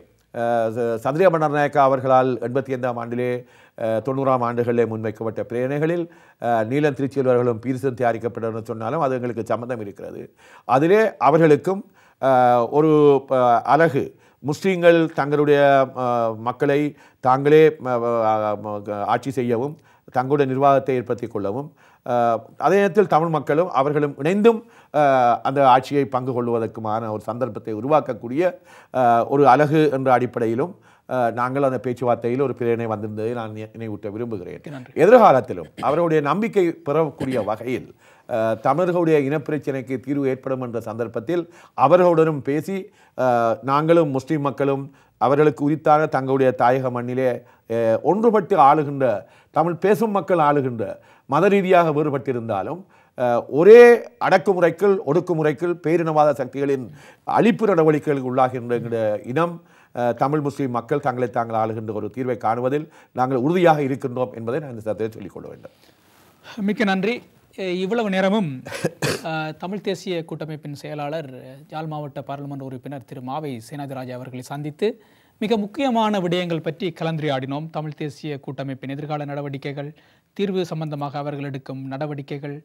மன்னர் நாயக்கா அவர்களால் எண்பத்தி ஐந்தாம் ஆண்டிலே தொண்ணூறாம் ஆண்டுகளில் முன்வைக்கப்பட்ட பிரேரணைகளில் நீலன் திருச்சியல்வர்களும் பீரிசன் தயாரிக்கப்பட்டன்னு சொன்னாலும் அது எங்களுக்கு சம்மந்தம் இருக்கிறது அதிலே அவர்களுக்கும் ஒரு அழகு முஸ்லீம்கள் தங்களுடைய மக்களை தாங்களே ஆட்சி செய்யவும் தங்களுடைய நிர்வாகத்தை ஏற்படுத்தி கொள்ளவும் அதே நேரத்தில் தமிழ் மக்களும் அவர்களும் இணைந்தும் அந்த ஆட்சியை பங்கு கொள்வதற்குமான ஒரு சந்தர்ப்பத்தை உருவாக்கக்கூடிய ஒரு அழகு என்ற அடிப்படையிலும் நாங்கள் அந்த பேச்சுவார்த்தையில் ஒரு பிரேனை வந்திருந்ததை நான் நினைவூட்ட விரும்புகிறேன் எதிர்காலத்திலும் அவருடைய நம்பிக்கை பெறக்கூடிய வகையில் தமிழர்களுடைய இனப்பிரச்சனைக்கு தீர்வு ஏற்படும் என்ற சந்தர்ப்பத்தில் அவர்களுடனும் பேசி நாங்களும் முஸ்லீம் மக்களும் அவர்களுக்கு உரித்தான தங்களுடைய தாயக மண்ணிலே ஒன்றுபட்டு ஆளுகின்ற தமிழ் பேசும் மக்கள் ஆளுகின்ற மத ரீதியாக வேறுபட்டிருந்தாலும் ஒரே அடக்குமுறைக்குள் ஒடுக்குமுறைக்குள் பேரினவாத சக்திகளின் அழிப்பு நடவடிக்கைகளுக்கு உள்ளாகின்ற இனம் தமிழ் முஸ்லீம் மக்கள் தங்களை தாங்கள் ஆளுகின்ற ஒரு தீர்வை காணுவதில் நாங்கள் உறுதியாக இருக்கின்றோம் என்பதை நான் இந்த சத்தத்தை சொல்லிக்கொள்ள வேண்டும் மிக்க நன்றி இவ்வளவு நேரமும் தமிழ் தேசிய கூட்டமைப்பின் செயலாளர் ஜாழ் மாவட்ட பாராளுமன்ற உறுப்பினர் திரு மாவை சேனாதிராஜா அவர்களை சந்தித்து மிக முக்கியமான விடயங்கள் பற்றி கலந்துரையாடினோம் தமிழ் தேசிய கூட்டமைப்பின் எதிர்கால நடவடிக்கைகள் தீர்வு சம்பந்தமாக அவர்கள் எடுக்கும் நடவடிக்கைகள்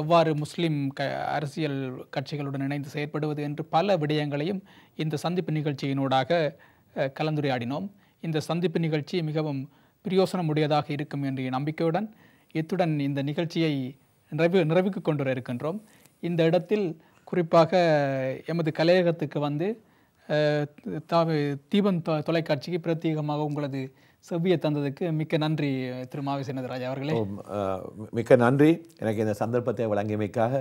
எவ்வாறு முஸ்லீம் க அரசியல் கட்சிகளுடன் இணைந்து செயற்படுவது என்று பல விடயங்களையும் இந்த சந்திப்பு நிகழ்ச்சியினூடாக கலந்துரையாடினோம் இந்த சந்திப்பு நிகழ்ச்சி மிகவும் பிரயோசனமுடையதாக இருக்கும் என்ற நம்பிக்கையுடன் இத்துடன் இந்த நிகழ்ச்சியை நிறைவு நிறைவுக்கு கொண்டு வர இருக்கின்றோம் இந்த இடத்தில் குறிப்பாக எமது கலையகத்துக்கு வந்து தீபம் தொலைக்காட்சிக்கு பிரத்யேகமாக உங்களது செவ்வியை தந்ததுக்கு மிக்க நன்றி திரு மாவி அவர்களே மிக்க நன்றி எனக்கு இந்த சந்தர்ப்பத்தை வழங்கியமைக்காக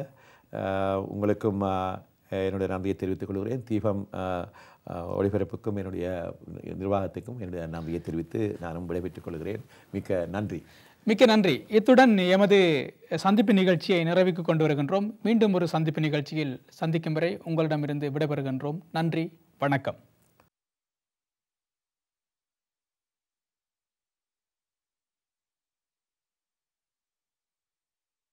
உங்களுக்கும் என்னுடைய நன்றியை தெரிவித்துக் கொள்கிறேன் தீபம் ஒளிபரப்புக்கும் என்னுடைய நிர்வாகத்துக்கும் என்னுடைய நம்பியை தெரிவித்து நானும் விடைபெற்றுக் கொள்கிறேன் மிக்க நன்றி மிக்க நன்றி இத்துடன் எமது சந்திப்பு நிகழ்ச்சியை நிறைவுக்கு கொண்டு வருகின்றோம் மீண்டும் ஒரு சந்திப்பு நிகழ்ச்சியில் சந்திக்கும் வரை உங்களிடமிருந்து விடைபெறுகின்றோம் நன்றி வணக்கம்